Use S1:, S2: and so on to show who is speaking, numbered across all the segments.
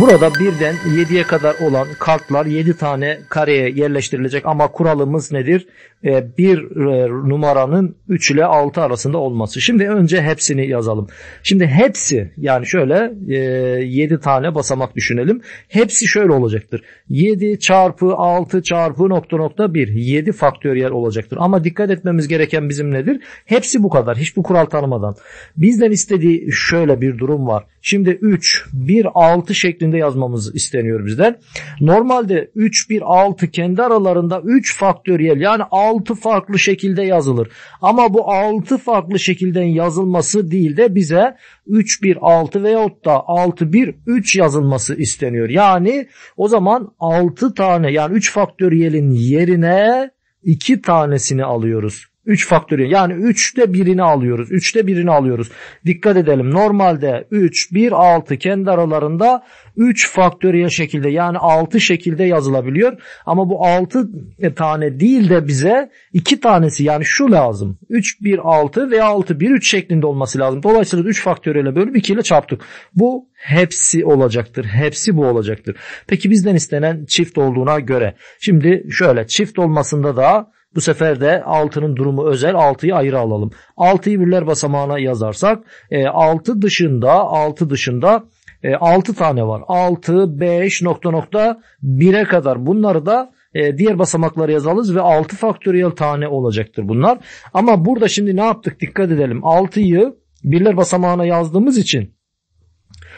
S1: Burada birden 7'ye kadar olan kartlar 7 tane kareye yerleştirilecek ama kuralımız nedir? Ee, bir e, numaranın 3 ile 6 arasında olması. Şimdi önce hepsini yazalım. Şimdi hepsi yani şöyle 7 e, tane basamak düşünelim. Hepsi şöyle olacaktır. 7 çarpı 6 çarpı nokta nokta 1 7 faktöriyel olacaktır. Ama dikkat etmemiz gereken bizim nedir? Hepsi bu kadar. Hiç bu kural tanımadan. Bizden istediği şöyle bir durum var. Şimdi 3 1 6 şeklinde şeklinde yazmamız isteniyor bizden. Normalde 3, 1, 6 kendi aralarında 3 faktöriyel yani 6 farklı şekilde yazılır. Ama bu 6 farklı şekilden yazılması değil de bize 3, 1, 6 veyahut da 6, 1, 3 yazılması isteniyor. Yani o zaman 6 tane yani 3 faktöriyelin yerine 2 tanesini alıyoruz. 3 faktöriyel yani 3'te birini alıyoruz. 3'te birini alıyoruz. Dikkat edelim normalde 3, 1, 6 kendi aralarında 3 faktöriyel şekilde yani 6 şekilde yazılabiliyor. Ama bu 6 e, tane değil de bize 2 tanesi yani şu lazım. 3, 1, 6 veya 6, 1, 3 şeklinde olması lazım. Dolayısıyla 3 faktöriyele bölüp 2 ile çarptık. Bu hepsi olacaktır. Hepsi bu olacaktır. Peki bizden istenen çift olduğuna göre. Şimdi şöyle çift olmasında da bu sefer de 6'nın durumu özel 6'yı ayrı alalım. 6'yı birler basamağına yazarsak 6 e, dışında 6 dışında 6 e, tane var. 6, 5 nokta nokta 1'e kadar bunları da e, diğer basamakları yazalız ve 6 faktöriyel tane olacaktır bunlar. Ama burada şimdi ne yaptık dikkat edelim. 6'yı birler basamağına yazdığımız için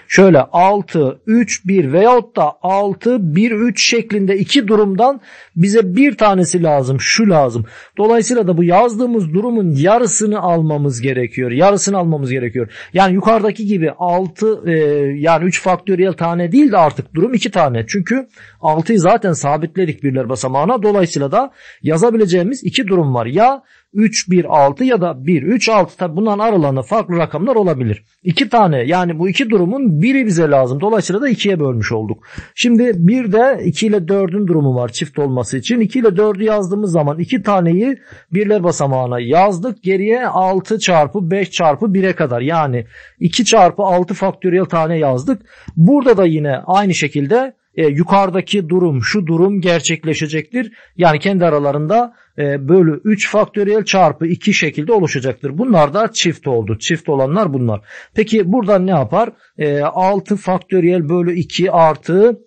S1: şöyle 6, 3, 1 veyahut da 6, 1, 3 şeklinde iki durumdan bize bir tanesi lazım. Şu lazım. Dolayısıyla da bu yazdığımız durumun yarısını almamız gerekiyor. Yarısını almamız gerekiyor. Yani yukarıdaki gibi 6 e, yani 3 faktöriyel tane değil de artık durum 2 tane. Çünkü 6'yı zaten sabitledik birler basamağına. Dolayısıyla da yazabileceğimiz iki durum var. Ya 3-1-6 ya da 1-3-6 tabi bundan aralarında farklı rakamlar olabilir. İki tane yani bu iki durumun biri bize lazım. Dolayısıyla da ikiye bölmüş olduk. Şimdi bir de 2 ile 4'ün durumu var çift olması için. 2 ile 4'ü yazdığımız zaman iki taneyi birler basamağına yazdık. Geriye 6 çarpı 5 çarpı 1'e kadar yani 2 çarpı 6 faktöriyel tane yazdık. Burada da yine aynı şekilde e, yukarıdaki durum şu durum gerçekleşecektir. Yani kendi aralarında e, bölü 3 faktöriyel çarpı 2 şekilde oluşacaktır. Bunlar da çift oldu. Çift olanlar bunlar. Peki buradan ne yapar? E, 6 faktöriyel bölü 2 artı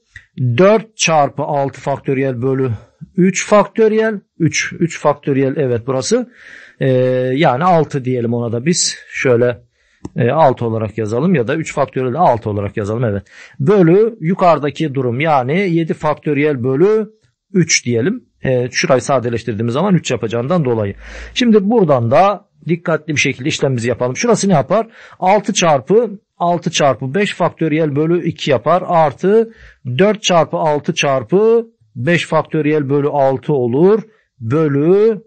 S1: 4 çarpı 6 faktöriyel bölü 3 faktöriyel 3 3 faktöriyel evet burası. E, yani 6 diyelim ona da biz şöyle 6 e, olarak yazalım ya da 3 faktöriyel 6 olarak yazalım evet. Bölü yukarıdaki durum yani 7 faktöriyel bölü 3 diyelim. E, şurayı sadeleştirdiğimiz zaman 3 yapacağından dolayı. Şimdi buradan da dikkatli bir şekilde işlemimizi yapalım. Şurası ne yapar? 6 çarpı 6 çarpı 5 faktöriyel bölü 2 yapar. Artı 4 çarpı 6 çarpı 5 faktöriyel bölü 6 olur. Bölü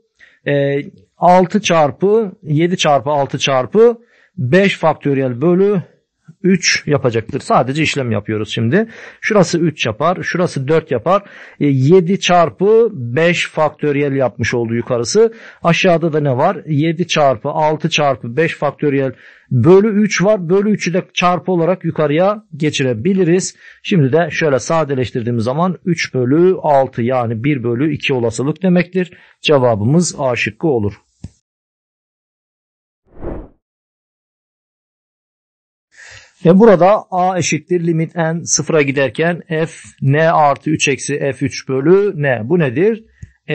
S1: e, 6 çarpı 7 çarpı 6 çarpı 5 faktöriyel bölü 3 yapacaktır. Sadece işlem yapıyoruz şimdi. Şurası 3 yapar. Şurası 4 yapar. 7 e, çarpı 5 faktöriyel yapmış oldu yukarısı. Aşağıda da ne var? 7 çarpı 6 çarpı 5 faktöriyel bölü 3 var. Bölü 3'ü de çarpı olarak yukarıya geçirebiliriz. Şimdi de şöyle sadeleştirdiğimiz zaman 3 bölü 6 yani 1 bölü 2 olasılık demektir. Cevabımız A şıkkı olur. E burada a eşittir limit n sıfıra giderken f n artı 3 eksi f3 bölü n. Bu nedir?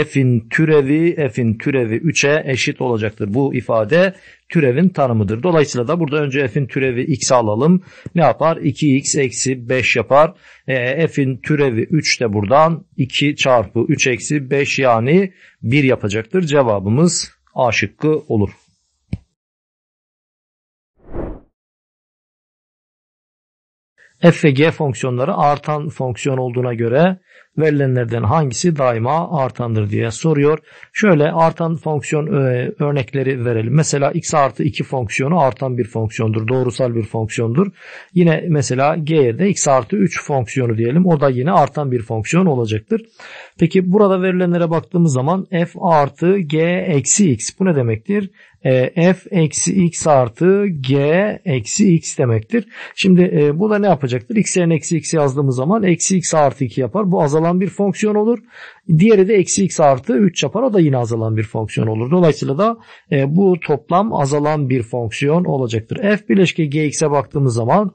S1: f'in türevi f'in türevi 3'e eşit olacaktır. Bu ifade türevin tanımıdır. Dolayısıyla da burada önce f'in türevi x alalım. Ne yapar? 2x eksi 5 yapar. E, f'in türevi 3 de buradan 2 çarpı 3 eksi 5 yani 1 yapacaktır. Cevabımız A şıkkı olur. f ve g fonksiyonları artan fonksiyon olduğuna göre verilenlerden hangisi daima artandır diye soruyor. Şöyle artan fonksiyon e, örnekleri verelim. Mesela x artı 2 fonksiyonu artan bir fonksiyondur. Doğrusal bir fonksiyondur. Yine mesela g'ye de x artı 3 fonksiyonu diyelim. O da yine artan bir fonksiyon olacaktır. Peki burada verilenlere baktığımız zaman f artı g eksi x bu ne demektir? E, f eksi x artı g eksi x demektir. Şimdi e, bu da ne yapacaktır? x eksi x yazdığımız zaman eksi x artı 2 yapar. Bu azalan bir fonksiyon olur. Diğeri de eksi x artı 3 yapar. O da yine azalan bir fonksiyon olur. Dolayısıyla da e, bu toplam azalan bir fonksiyon olacaktır. f bileşke gx'e baktığımız zaman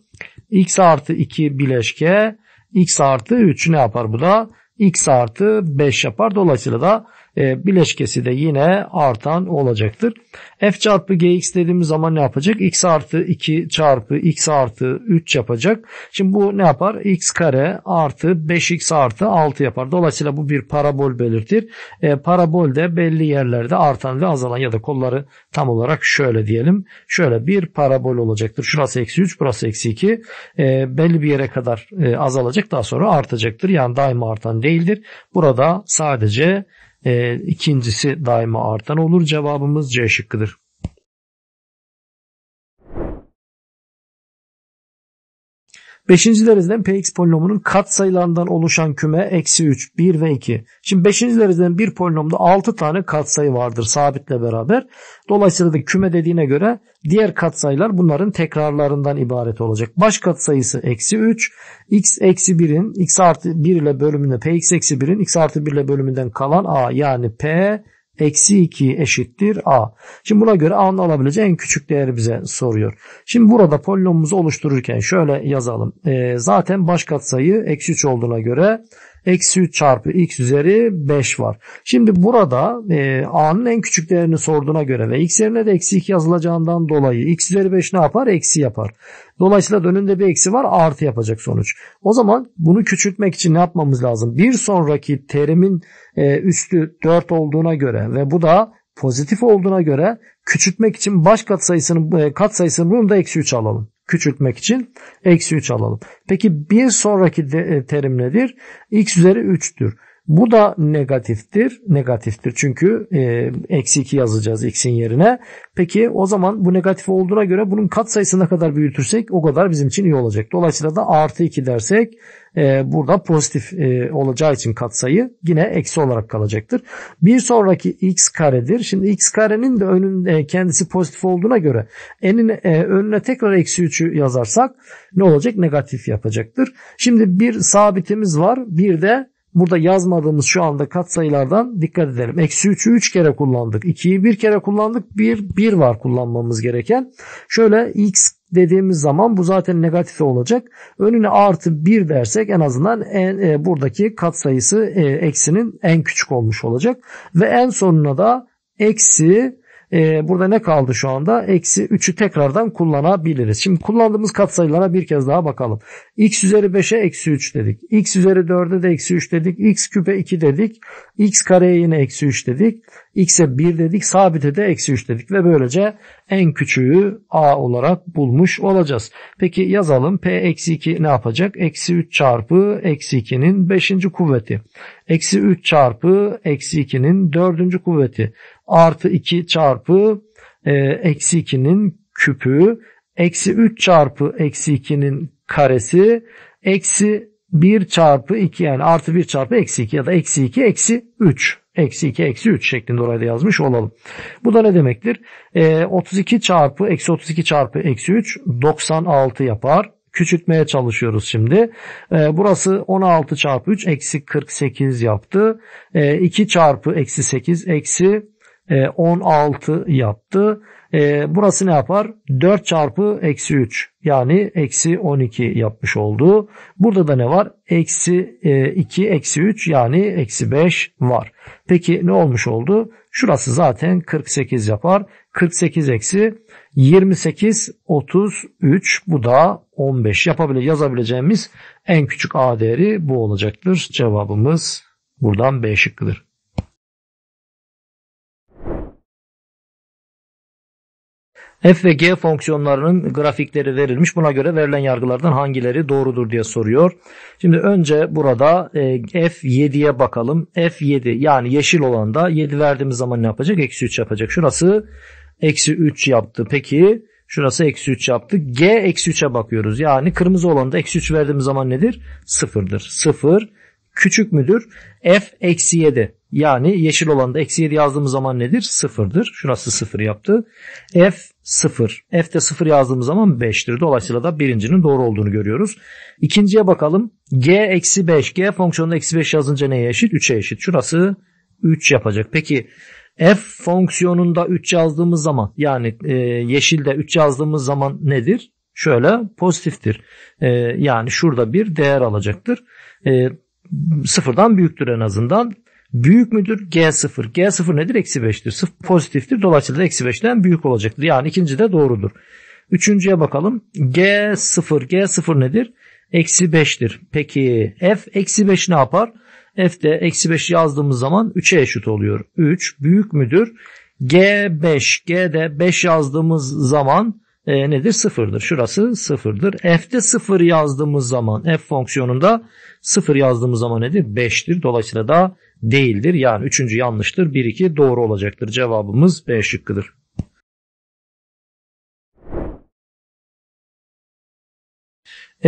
S1: x artı 2 bileşke x artı 3 ne yapar bu da? x artı 5 yapar. Dolayısıyla da e, bileşkesi de yine artan olacaktır. F çarpı gx dediğimiz zaman ne yapacak? x artı 2 çarpı x artı 3 yapacak. Şimdi bu ne yapar? x kare artı 5x artı 6 yapar. Dolayısıyla bu bir parabol belirtir. E, parabol de belli yerlerde artan ve azalan ya da kolları tam olarak şöyle diyelim. Şöyle bir parabol olacaktır. Şurası eksi 3 burası eksi 2. E, belli bir yere kadar e, azalacak daha sonra artacaktır. Yani daima artan değildir. Burada sadece e, ikincisi daima artan olur. Cevabımız C şıkkıdır. Beşinci dereceden Px polinomunun katsayılarından oluşan küme eksi 3, 1 ve 2. Şimdi beşinci dereceden bir polinomda 6 tane katsayı vardır sabitle beraber. Dolayısıyla da küme dediğine göre diğer katsayılar bunların tekrarlarından ibaret olacak. Baş katsayısı eksi 3, x eksi 1'in x artı 1 ile bölümünde px eksi 1'in x artı 1 ile bölümünden kalan a yani p Eksi 2 eşittir a. Şimdi buna göre a'nın alabileceği en küçük değeri bize soruyor. Şimdi burada polinomumuzu oluştururken şöyle yazalım. E, zaten baş katsayı eksi 3 olduğuna göre eksi 3 çarpı x üzeri 5 var. Şimdi burada e, a'nın en küçük değerini sorduğuna göre ve x yerine de eksi 2 yazılacağından dolayı x üzeri 5 ne yapar? Eksi yapar. Dolayısıyla dönünde bir eksi var artı yapacak sonuç. O zaman bunu küçültmek için ne yapmamız lazım? Bir sonraki terimin e, üstü 4 olduğuna göre ve bu da pozitif olduğuna göre küçültmek için baş katsayısının e, katsayısının bunu da eksi 3 alalım küçültmek için eksi 3 alalım. Peki bir sonraki e, terim nedir? x üzeri 3'tür. Bu da negatiftir. Negatiftir çünkü e, eksi 2 yazacağız x'in yerine. Peki o zaman bu negatif olduğuna göre bunun kat sayısına kadar büyütürsek o kadar bizim için iyi olacak. Dolayısıyla da artı 2 dersek e, burada pozitif e, olacağı için kat katsayı yine eksi olarak kalacaktır. Bir sonraki x karedir. Şimdi x karenin de önün e, kendisi pozitif olduğuna göre enin e, önüne tekrar eksi 3'ü yazarsak ne olacak? Negatif yapacaktır. Şimdi bir sabitimiz var. Bir de Burada yazmadığımız şu anda katsayılardan dikkat edelim. Eksi 3'ü 3 kere kullandık. 2'yi 1 kere kullandık. 1, 1 var kullanmamız gereken. Şöyle x dediğimiz zaman bu zaten negatif olacak. Önüne artı 1 dersek en azından en, e, buradaki katsayısı e, eksinin en küçük olmuş olacak. Ve en sonuna da eksi e, burada ne kaldı şu anda? Eksi 3'ü tekrardan kullanabiliriz. Şimdi kullandığımız katsayılara bir kez daha bakalım x üzeri 5'e eksi 3 dedik. x üzeri 4'e de eksi 3 dedik. x küpe 2 dedik. x kareye yine eksi 3 dedik. x'e 1 dedik. Sabite de eksi 3 dedik. Ve böylece en küçüğü a olarak bulmuş olacağız. Peki yazalım. p eksi 2 ne yapacak? Eksi 3 çarpı eksi 2'nin 5. kuvveti. Eksi 3 çarpı eksi 2'nin 4. kuvveti. Artı 2 çarpı e, eksi 2'nin küpü. Eksi 3 çarpı eksi 2'nin karesi eksi 1 çarpı 2 yani artı 1 çarpı eksi 2 ya da eksi 2 eksi 3. Eksi 2 eksi 3 şeklinde orayda yazmış olalım. Bu da ne demektir? E, ee, 32 çarpı eksi 32 çarpı eksi 3 96 yapar. Küçültmeye çalışıyoruz şimdi. E, burası 16 çarpı 3 eksi 48 yaptı. E, ee, 2 çarpı eksi 8 eksi 16 e, yaptı. E, burası ne yapar? 4 çarpı eksi 3 yani eksi 12 yapmış oldu. Burada da ne var? Eksi e, 2 eksi 3 yani eksi 5 var. Peki ne olmuş oldu? Şurası zaten 48 yapar. 48 eksi 28 33 bu da 15 yapabile yazabileceğimiz en küçük a değeri bu olacaktır. Cevabımız buradan B şıkkıdır. F ve G fonksiyonlarının grafikleri verilmiş. Buna göre verilen yargılardan hangileri doğrudur diye soruyor. Şimdi önce burada e, F7'ye bakalım. F7 yani yeşil olan da 7 verdiğimiz zaman ne yapacak? Eksi 3 yapacak. Şurası eksi 3 yaptı. Peki şurası eksi 3 yaptı. G eksi 3'e bakıyoruz. Yani kırmızı olan da eksi 3 verdiğimiz zaman nedir? Sıfırdır. Sıfır küçük müdür? F eksi 7. Yani yeşil olan da eksi 7 yazdığımız zaman nedir? Sıfırdır. Şurası sıfır yaptı. F sıfır. F de sıfır yazdığımız zaman 5'tir. Dolayısıyla da birincinin doğru olduğunu görüyoruz. İkinciye bakalım. G eksi 5. G fonksiyonunda eksi 5 yazınca neye eşit? 3'e eşit. Şurası 3 yapacak. Peki f fonksiyonunda 3 yazdığımız zaman yani e, yeşilde 3 yazdığımız zaman nedir? Şöyle pozitiftir. E, yani şurada bir değer alacaktır. E, sıfırdan büyüktür en azından. Büyük müdür G0. G0 nedir? Eksi 5'tir. Sıfır pozitiftir. Dolayısıyla eksi 5'ten büyük olacaktır. Yani ikinci de doğrudur. Üçüncüye bakalım. G0. G0 nedir? Eksi 5'tir. Peki F eksi 5 ne yapar? F de eksi 5 yazdığımız zaman 3'e eşit oluyor. 3 büyük müdür. G5. de 5 yazdığımız zaman e, nedir? Sıfırdır. Şurası sıfırdır. F'de sıfır yazdığımız zaman F fonksiyonunda sıfır yazdığımız zaman nedir? 5'tir. Dolayısıyla da değildir. Yani üçüncü yanlıştır. 1 2 doğru olacaktır. Cevabımız B şıkkıdır.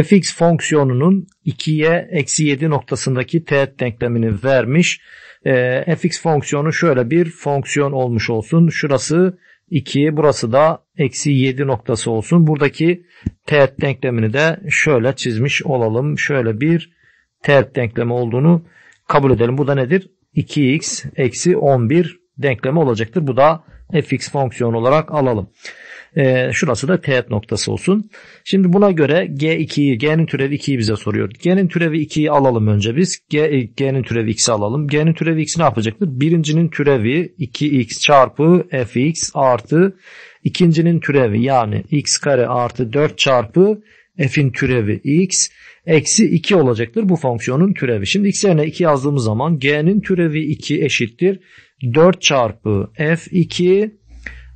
S1: fx fonksiyonunun 2'ye eksi 7 noktasındaki teğet denklemini vermiş. E, fx fonksiyonu şöyle bir fonksiyon olmuş olsun. Şurası 2, burası da eksi 7 noktası olsun. Buradaki teğet denklemini de şöyle çizmiş olalım. Şöyle bir teğet denklemi olduğunu kabul edelim. Bu da nedir? 2x eksi 11 denklemi olacaktır. Bu da fx fonksiyonu olarak alalım. E, şurası da teğet noktası olsun. Şimdi buna göre g2'yi, g'nin türevi 2'yi bize soruyor. G'nin türevi 2'yi alalım önce biz. G, e, g'nin türevi x'i alalım. G'nin türevi x ne yapacaktır? Birincinin türevi 2x çarpı fx artı ikincinin türevi yani x kare artı 4 çarpı f'in türevi x eksi 2 olacaktır bu fonksiyonun türevi. Şimdi x yerine 2 yazdığımız zaman g'nin türevi 2 eşittir. 4 çarpı f2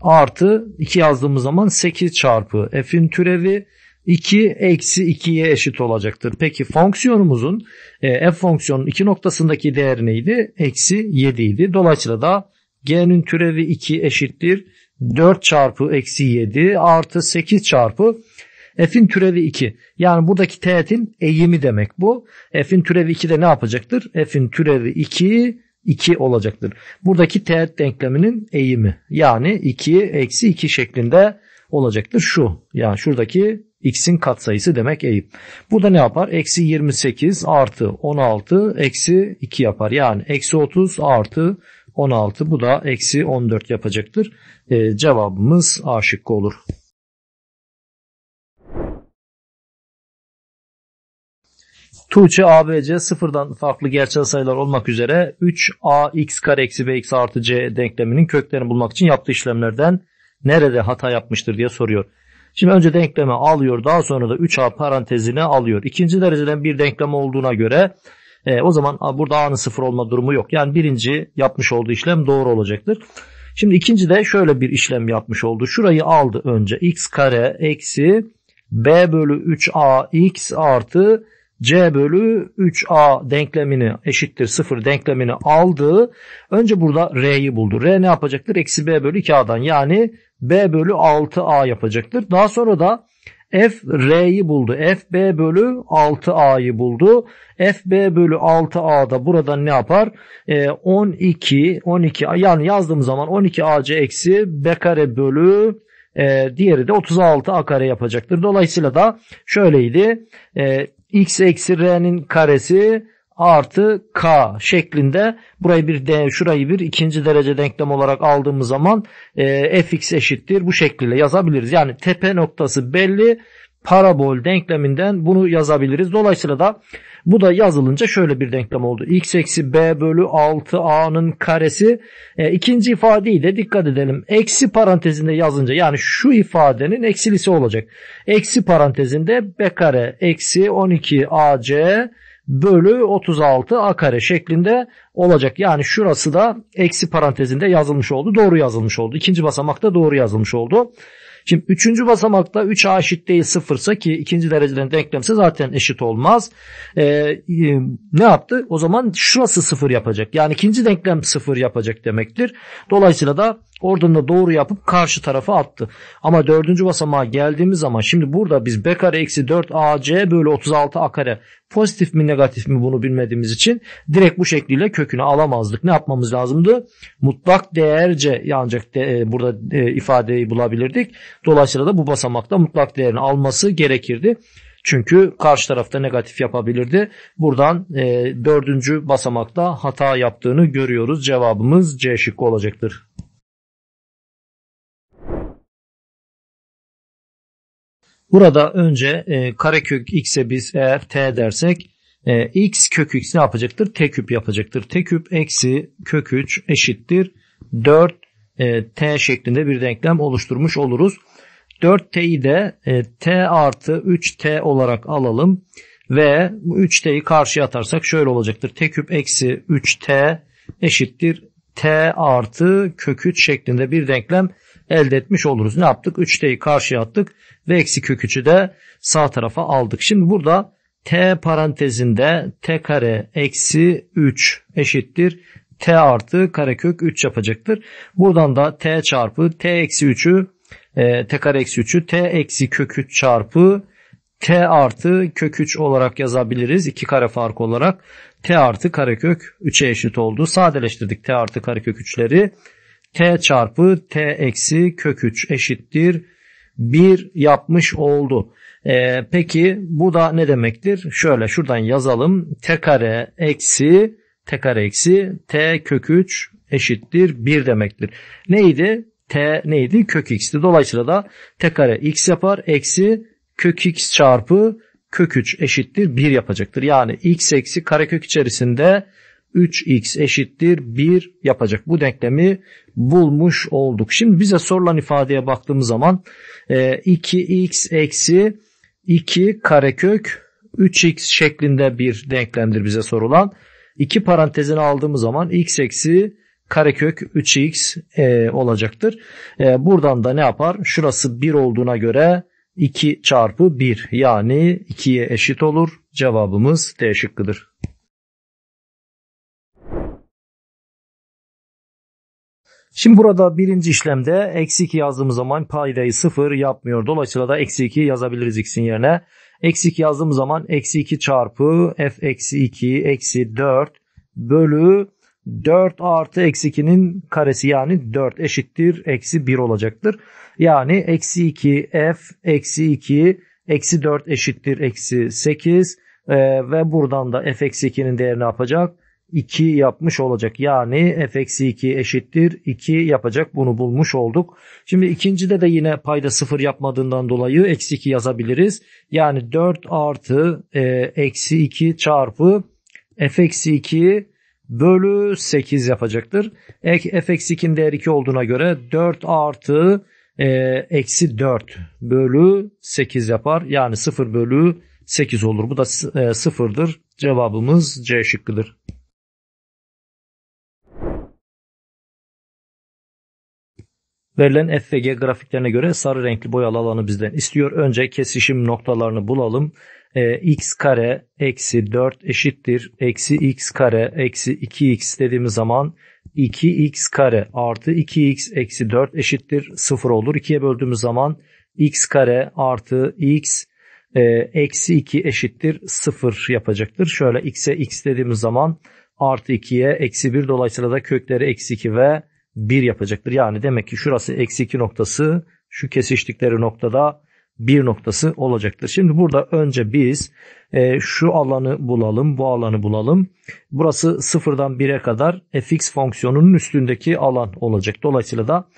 S1: artı 2 yazdığımız zaman 8 çarpı f'in türevi 2 eksi 2'ye eşit olacaktır. Peki fonksiyonumuzun e, f fonksiyonun 2 noktasındaki değer neydi? Eksi 7 idi. Dolayısıyla da g'nin türevi 2 eşittir. 4 çarpı eksi 7 artı 8 çarpı F'in türevi 2. Yani buradaki teğetin eğimi demek bu. F'in türevi 2 de ne yapacaktır? F'in türevi 2 2 olacaktır. Buradaki teğet denkleminin eğimi yani 2 eksi 2 şeklinde olacaktır. Şu yani şuradaki x'in katsayısı demek eğim. Bu da ne yapar? Eksi 28 artı 16 eksi 2 yapar. Yani eksi 30 artı 16 bu da eksi 14 yapacaktır. Ee, cevabımız A şıkkı olur. Tuğçe ABC sıfırdan farklı gerçel sayılar olmak üzere 3ax kare eksi bx artı c denkleminin köklerini bulmak için yaptığı işlemlerden nerede hata yapmıştır diye soruyor. Şimdi önce denklemi alıyor daha sonra da 3a parantezine alıyor. İkinci dereceden bir denklem olduğuna göre e, o zaman burada a'nın sıfır olma durumu yok. Yani birinci yapmış olduğu işlem doğru olacaktır. Şimdi ikinci de şöyle bir işlem yapmış oldu. Şurayı aldı önce x kare eksi b bölü 3ax artı C bölü 3A denklemini eşittir 0 denklemini aldı. Önce burada R'yi buldu. R ne yapacaktır? Eksi B bölü 2A'dan yani B bölü 6A yapacaktır. Daha sonra da F R'yi buldu. F B bölü 6A'yı buldu. F B bölü 6A da burada ne yapar? E, 12 12 yani yazdığım zaman 12 AC eksi B kare bölü e, diğeri de 36 A kare yapacaktır. Dolayısıyla da şöyleydi. E, x eksi r'nin karesi artı k şeklinde burayı bir de, şurayı bir ikinci derece denklem olarak aldığımız zaman e, fx eşittir bu şekilde yazabiliriz. Yani tepe noktası belli parabol denkleminden bunu yazabiliriz. Dolayısıyla da bu da yazılınca şöyle bir denklem oldu. x eksi b bölü 6 a'nın karesi. E, ikinci ifadeyi de dikkat edelim. Eksi parantezinde yazınca yani şu ifadenin eksilisi olacak. Eksi parantezinde b kare eksi 12 ac bölü 36 a kare şeklinde olacak. Yani şurası da eksi parantezinde yazılmış oldu. Doğru yazılmış oldu. İkinci basamakta doğru yazılmış oldu. Şimdi üçüncü basamakta 3A eşit değil sıfırsa ki ikinci dereceden denklemse zaten eşit olmaz. Ee, e, ee, ne yaptı? O zaman şurası sıfır yapacak. Yani ikinci denklem sıfır yapacak demektir. Dolayısıyla da Oradan da doğru yapıp karşı tarafa attı. Ama dördüncü basamağa geldiğimiz zaman şimdi burada biz b kare eksi 4 ac böyle 36 a kare pozitif mi negatif mi bunu bilmediğimiz için direkt bu şekliyle kökünü alamazdık. Ne yapmamız lazımdı? Mutlak değerce ancak de, e, burada e, ifadeyi bulabilirdik. Dolayısıyla da bu basamakta mutlak değerini alması gerekirdi. Çünkü karşı tarafta negatif yapabilirdi. Buradan e, dördüncü basamakta hata yaptığını görüyoruz. Cevabımız C şıkkı olacaktır.
S2: Burada önce e,
S1: karekök x'e biz eğer t dersek e, x kök x ne yapacaktır? T küp yapacaktır. T küp eksi kök 3 eşittir. 4 e, t şeklinde bir denklem oluşturmuş oluruz. 4t'yi de e, t artı 3t olarak alalım. Ve bu 3t'yi karşıya atarsak şöyle olacaktır. T küp eksi 3t eşittir. t artı kök 3 şeklinde bir denklem elde etmiş oluruz. Ne yaptık? 3T'yi karşıya attık ve eksi kök de sağ tarafa aldık. Şimdi burada T parantezinde T kare eksi 3 eşittir. T artı karekök 3 yapacaktır. Buradan da T çarpı T eksi 3'ü e, T kare eksi 3'ü T eksi kök 3 çarpı T artı kök 3 olarak yazabiliriz. 2 kare fark olarak T artı karekök 3'e eşit oldu. Sadeleştirdik T artı karekök 3'leri t çarpı t eksi kök 3 eşittir 1 yapmış oldu. Ee, peki bu da ne demektir? Şöyle şuradan yazalım. t kare eksi t kare eksi t kök 3 eşittir 1 demektir. Neydi? t neydi? Kök x'ti. Dolayısıyla da t kare x yapar eksi kök x çarpı kök 3 eşittir 1 yapacaktır. Yani x eksi karekök içerisinde 3x eşittir 1 yapacak. Bu denklemi bulmuş olduk. Şimdi bize sorulan ifadeye baktığımız zaman 2x e, eksi 2 karekök 3x şeklinde bir denklemdir bize sorulan. 2 parantezini aldığımız zaman x eksi karekök 3x e, olacaktır. E, buradan da ne yapar? Şurası 1 olduğuna göre 2 çarpı 1 yani 2'ye eşit olur. Cevabımız D şıkkıdır. Şimdi burada birinci işlemde eksi 2 yazdığımız zaman paydayı 0 yapmıyor. Dolayısıyla da eksi 2 yazabiliriz x'in yerine. Eksi 2 yazdığım zaman eksi 2 çarpı f eksi 2 eksi 4 bölü 4 artı eksi 2'nin karesi yani 4 eşittir eksi 1 olacaktır. Yani eksi 2 f eksi 2 eksi 4 eşittir eksi 8 ee, ve buradan da f eksi 2'nin değerini yapacak? 2 yapmış olacak. Yani f eksi 2 eşittir 2 yapacak. Bunu bulmuş olduk. Şimdi ikincide de yine payda 0 yapmadığından dolayı eksi 2 yazabiliriz. Yani 4 artı e, eksi 2 çarpı f eksi 2 bölü 8 yapacaktır. F eksi 2'nin değer 2 olduğuna göre 4 artı e, eksi 4 bölü 8 yapar. Yani 0 bölü 8 olur. Bu da e, sıfırdır. Cevabımız C şıkkıdır. Verilen FVG grafiklerine göre sarı renkli boyalı alanı bizden istiyor. Önce kesişim noktalarını bulalım. E, x kare eksi 4 eşittir. Eksi x kare eksi 2x dediğimiz zaman 2x kare artı 2x eksi 4 eşittir 0 olur. 2'ye böldüğümüz zaman x kare artı x e, eksi 2 eşittir 0 yapacaktır. Şöyle x'e x dediğimiz zaman artı 2'ye eksi 1 dolayısıyla da kökleri eksi 2 ve 1 yapacaktır. Yani demek ki şurası eksi 2 noktası şu kesiştikleri noktada 1 noktası olacaktır. Şimdi burada önce biz e, şu alanı bulalım bu alanı bulalım. Burası sıfırdan 1'e kadar fx fonksiyonunun üstündeki alan olacak. Dolayısıyla da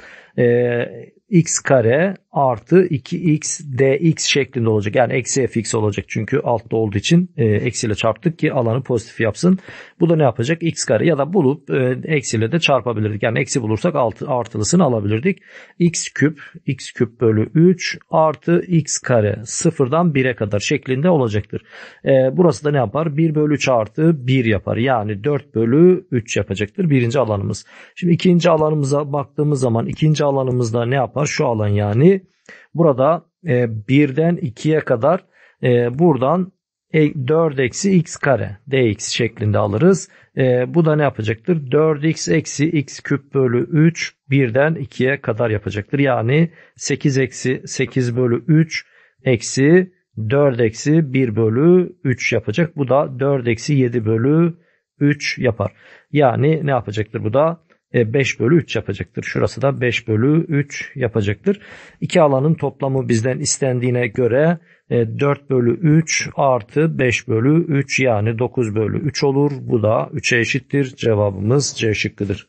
S1: e, x kare artı 2x dx şeklinde olacak. Yani eksi fx olacak çünkü altta olduğu için e, eksiyle çarptık ki alanı pozitif yapsın. Bu da ne yapacak? x kare ya da bulup e, eksiyle de çarpabilirdik. Yani eksi bulursak altı, artılısını alabilirdik. x küp x küp bölü 3 artı x kare sıfırdan 1'e kadar şeklinde olacaktır. E, burası da ne yapar? 1 bölü 3 artı 1 yapar. Yani 4 bölü 3 yapacaktır birinci alanımız. Şimdi ikinci alanımıza baktığımız zaman ikinci alanımızda ne yapar? yapar. Şu alan yani burada e, 1'den 2'ye kadar e, buradan 4 e, eksi x kare dx şeklinde alırız. E, bu da ne yapacaktır? 4x eksi x küp bölü 3 birden 2'ye kadar yapacaktır. Yani 8 eksi 8 bölü 3 eksi 4 eksi 1 bölü 3 yapacak. Bu da 4 eksi 7 bölü 3 yapar. Yani ne yapacaktır bu da? 5 e, bölü 3 yapacaktır. Şurası da 5 bölü 3 yapacaktır. İki alanın toplamı bizden istendiğine göre 4 e, bölü 3 artı 5 bölü 3 yani 9 bölü 3 olur. Bu da 3'e eşittir. Cevabımız C şıkkıdır.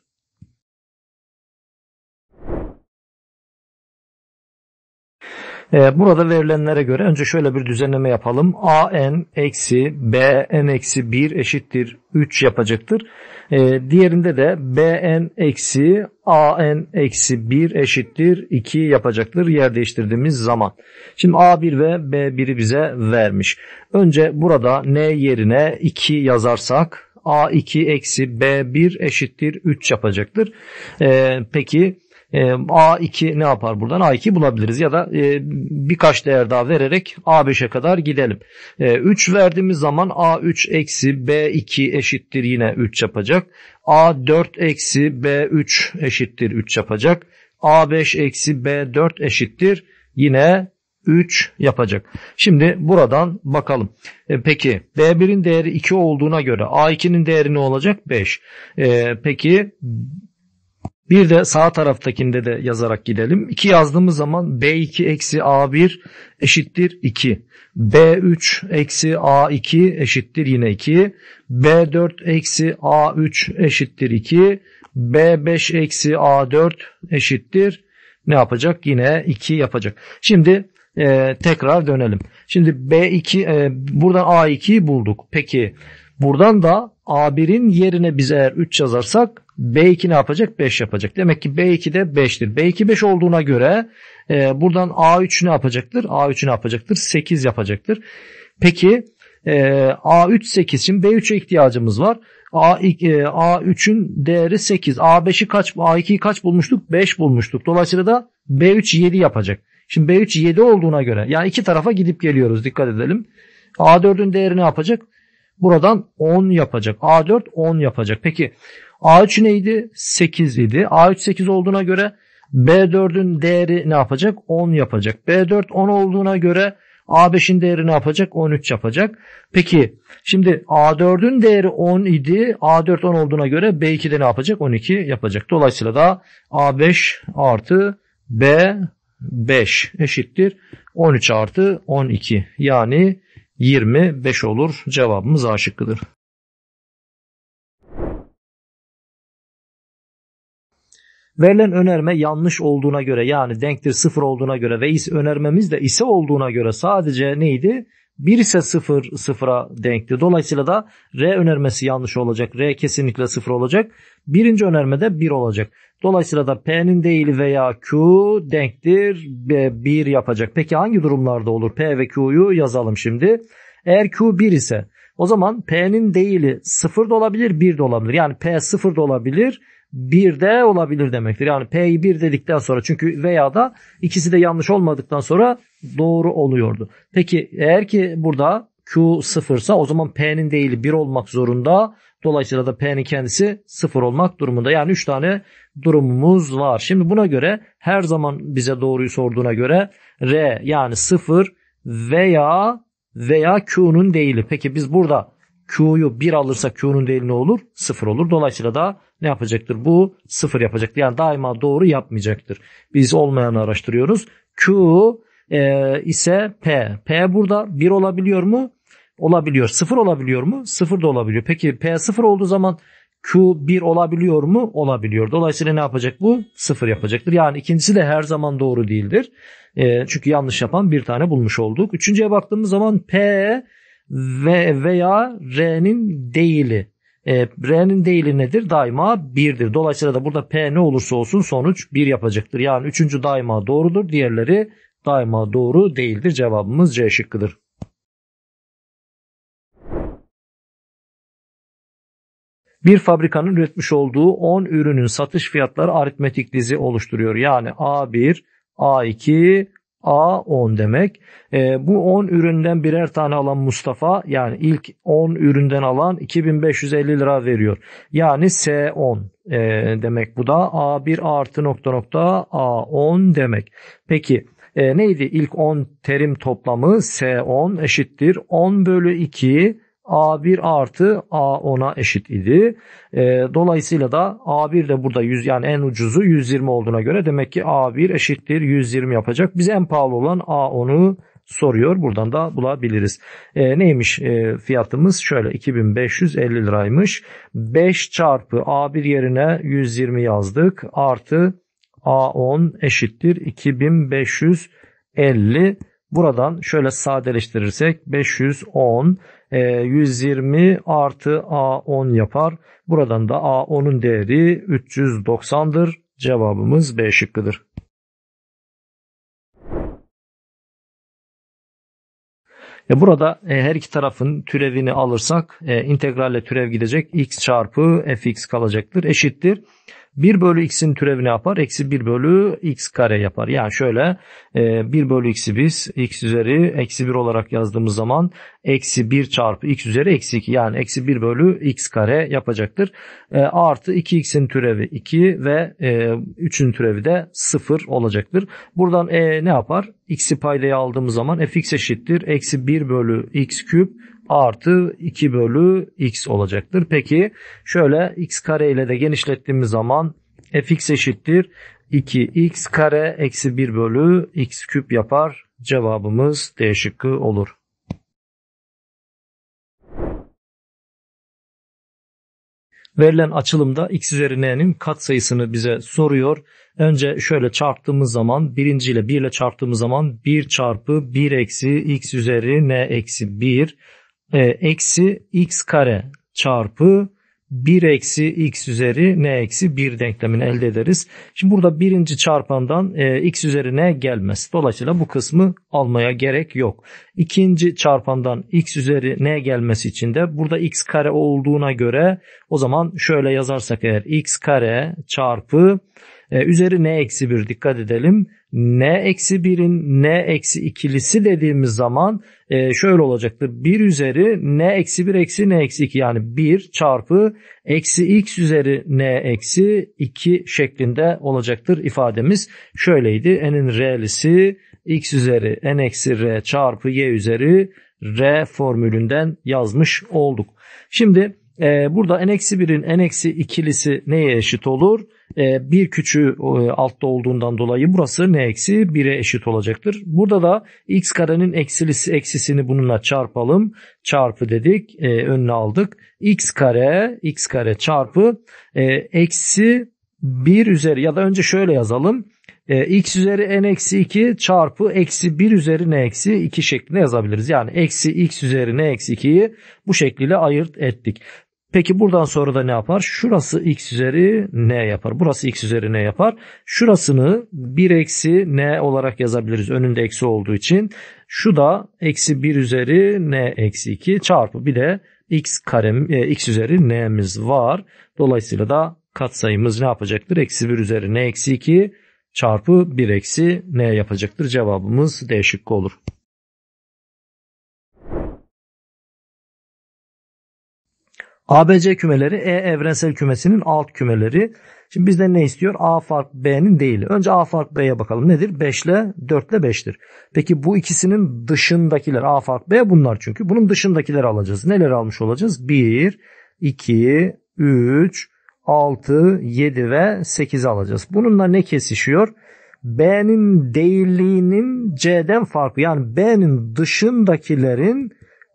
S1: E, burada verilenlere göre önce şöyle bir düzenleme yapalım. A n eksi B n eksi 1 eşittir 3 yapacaktır. E, diğerinde de Bn eksi An eksi 1 eşittir 2 yapacaktır yer değiştirdiğimiz zaman. Şimdi A1 ve B1'i bize vermiş. Önce burada N yerine 2 yazarsak A2 eksi B1 eşittir 3 yapacaktır. E, peki ee, A2 ne yapar buradan? A2 bulabiliriz ya da e, birkaç değer daha vererek A5'e kadar gidelim. 3 ee, verdiğimiz zaman A3 eksi B2 eşittir yine 3 yapacak. A4 eksi B3 eşittir 3 yapacak. A5 eksi B4 eşittir yine 3 yapacak. Şimdi buradan bakalım. E, peki B1'in değeri 2 olduğuna göre A2'nin değeri ne olacak? 5. E, peki bir de sağ taraftakinde de yazarak gidelim. 2 yazdığımız zaman B2 eksi A1 eşittir 2. B3 eksi A2 eşittir yine 2. B4 eksi A3 eşittir 2. B5 eksi A4 eşittir ne yapacak? Yine 2 yapacak. Şimdi e, tekrar dönelim. Şimdi B2 e, buradan A2'yi bulduk. Peki Buradan da A1'in yerine biz eğer 3 yazarsak B2 ne yapacak? 5 yapacak. Demek ki B2 de 5'tir. B2 5 olduğuna göre e, buradan A3 ne yapacaktır? A3 ne yapacaktır? 8 yapacaktır. Peki e, A3 8 için B3'e ihtiyacımız var. A, e, A3'ün değeri 8. A5'i kaç, A2'yi kaç bulmuştuk? 5 bulmuştuk. Dolayısıyla da B3 7 yapacak. Şimdi B3 7 olduğuna göre yani iki tarafa gidip geliyoruz dikkat edelim. A4'ün değeri ne yapacak? Buradan 10 yapacak. A4 10 yapacak. Peki A3 neydi? 8 idi. A3 8 olduğuna göre B4'ün değeri ne yapacak? 10 yapacak. B4 10 olduğuna göre A5'in değeri ne yapacak? 13 yapacak. Peki şimdi A4'ün değeri 10 idi. A4 10 olduğuna göre B2'de ne yapacak? 12 yapacak. Dolayısıyla da A5 artı B5 eşittir. 13 artı 12 yani 25 olur. Cevabımız A şıkkıdır. Verilen önerme yanlış olduğuna göre yani denktir sıfır olduğuna göre ve is önermemiz de ise olduğuna göre sadece neydi? Bir ise sıfır sıfıra denkti. Dolayısıyla da R önermesi yanlış olacak. R kesinlikle sıfır olacak. Birinci önermede bir olacak. Dolayısıyla da P'nin değil veya Q denktir 1 yapacak. Peki hangi durumlarda olur? P ve Q'yu yazalım şimdi. Eğer Q 1 ise o zaman P'nin değili 0 da olabilir 1 de olabilir. Yani P 0 da olabilir 1 de olabilir demektir. Yani P'yi 1 dedikten sonra çünkü veya da ikisi de yanlış olmadıktan sonra doğru oluyordu. Peki eğer ki burada Q 0 ise o zaman P'nin değili 1 olmak zorunda. Dolayısıyla da P'nin kendisi sıfır olmak durumunda. Yani 3 tane durumumuz var. Şimdi buna göre her zaman bize doğruyu sorduğuna göre R yani sıfır veya veya Q'nun değili. Peki biz burada Q'yu 1 alırsak Q'nun değili ne olur? 0 olur. Dolayısıyla da ne yapacaktır? Bu 0 yapacaktır. Yani daima doğru yapmayacaktır. Biz olmayanı araştırıyoruz. Q e, ise P. P burada 1 olabiliyor mu? olabiliyor. Sıfır olabiliyor mu? Sıfır da olabiliyor. Peki P sıfır olduğu zaman Q 1 olabiliyor mu? Olabiliyor. Dolayısıyla ne yapacak bu? Sıfır yapacaktır. Yani ikincisi de her zaman doğru değildir. E, çünkü yanlış yapan bir tane bulmuş olduk. Üçüncüye baktığımız zaman P ve veya R'nin değili. E, R'nin değili nedir? Daima 1'dir. Dolayısıyla da burada P ne olursa olsun sonuç 1 yapacaktır. Yani üçüncü daima doğrudur. Diğerleri daima doğru değildir. Cevabımız C şıkkıdır. bir fabrikanın üretmiş olduğu 10 ürünün satış fiyatları aritmetik dizi oluşturuyor. Yani A1, A2, A10 demek. E, bu 10 üründen birer tane alan Mustafa yani ilk 10 üründen alan 2550 lira veriyor. Yani S10 e, ee, demek bu da A1 artı nokta nokta A10 demek. Peki e, neydi ilk 10 terim toplamı S10 eşittir 10 bölü 2 A1 artı A10'a eşit idi. E, dolayısıyla da A1 de burada 100 yani en ucuzu 120 olduğuna göre demek ki A1 eşittir 120 yapacak. Bize en pahalı olan A10'u soruyor. Buradan da bulabiliriz. E, neymiş e, fiyatımız? Şöyle 2550 liraymış. 5 çarpı A1 yerine 120 yazdık. Artı A10 eşittir 2550 Buradan şöyle sadeleştirirsek 510 120 ee, artı A10 yapar. Buradan da A10'un değeri 390'dır. Cevabımız B şıkkıdır. Burada e, her iki tarafın türevini alırsak e, integralle türev gidecek. x çarpı fx kalacaktır. Eşittir. 1 bölü x'in türevi ne yapar? Eksi 1 bölü x kare yapar. Yani şöyle 1 e, bölü x'i biz x üzeri eksi 1 olarak yazdığımız zaman eksi 1 çarpı x üzeri eksi 2 yani eksi 1 bölü x kare yapacaktır. E, artı 2x'in türevi 2 ve 3'ün e, türevi de 0 olacaktır. Buradan e ne yapar? x'i paydaya aldığımız zaman fx eşittir. Eksi 1 bölü x küp artı 2 bölü x olacaktır. Peki şöyle x kare ile de genişlettiğimiz zaman fx eşittir 2x kare eksi 1 bölü x küp yapar. Cevabımız D şıkkı olur. Verilen açılımda x üzeri n'nin katsayısını bize soruyor. Önce şöyle çarptığımız zaman birinciyle ile 1 ile çarptığımız zaman 1 çarpı 1 eksi x üzeri n eksi 1 e, eksi x kare çarpı 1 eksi x üzeri n eksi 1 denklemini elde ederiz. Şimdi burada birinci çarpandan e, x üzeri n gelmez. Dolayısıyla bu kısmı almaya gerek yok. İkinci çarpandan x üzeri n gelmesi için de burada x kare olduğuna göre o zaman şöyle yazarsak eğer x kare çarpı e, üzeri n eksi 1 dikkat edelim n eksi birin n eksi ikilisi dediğimiz zaman e, şöyle olacaktır. 1 üzeri n eksi 1 eksi n eksi 2 yani 1 çarpı eksi x üzeri n eksi 2 şeklinde olacaktır ifademiz. Şöyleydi n'in r'lisi x üzeri n eksi r çarpı y üzeri r formülünden yazmış olduk. Şimdi e, burada n-1'in n-2'lisi neye eşit olur? E, bir küçüğü e, altta olduğundan dolayı burası n eksi 1'e eşit olacaktır. Burada da x karenin eksilisi eksisini bununla çarpalım. Çarpı dedik e, önüne aldık. x kare x kare çarpı e, eksi 1 üzeri ya da önce şöyle yazalım. E, x üzeri n eksi 2 çarpı eksi 1 üzeri n eksi 2 şeklinde yazabiliriz. Yani eksi x üzeri n eksi 2'yi bu şekliyle ayırt ettik. Peki buradan sonra da ne yapar? Şurası x üzeri n yapar. Burası x üzeri n yapar. Şurasını 1 eksi n olarak yazabiliriz. Önünde eksi olduğu için. Şu da eksi 1 üzeri n eksi 2 çarpı bir de x karem e, x üzeri n'miz var. Dolayısıyla da katsayımız ne yapacaktır? Eksi 1 üzeri n eksi 2 çarpı 1 eksi n yapacaktır. Cevabımız D şıkkı olur. ABC kümeleri E evrensel kümesinin alt kümeleri. Şimdi bizden ne istiyor? A fark B'nin değil. Önce A fark B'ye bakalım. Nedir? 5 ile 4 ile 5'tir. Peki bu ikisinin dışındakiler A fark B bunlar çünkü. Bunun dışındakileri alacağız. Neler almış olacağız? 1, 2, 3, 6, 7 ve 8 alacağız. Bununla ne kesişiyor? B'nin değilliğinin C'den farkı. Yani B'nin dışındakilerin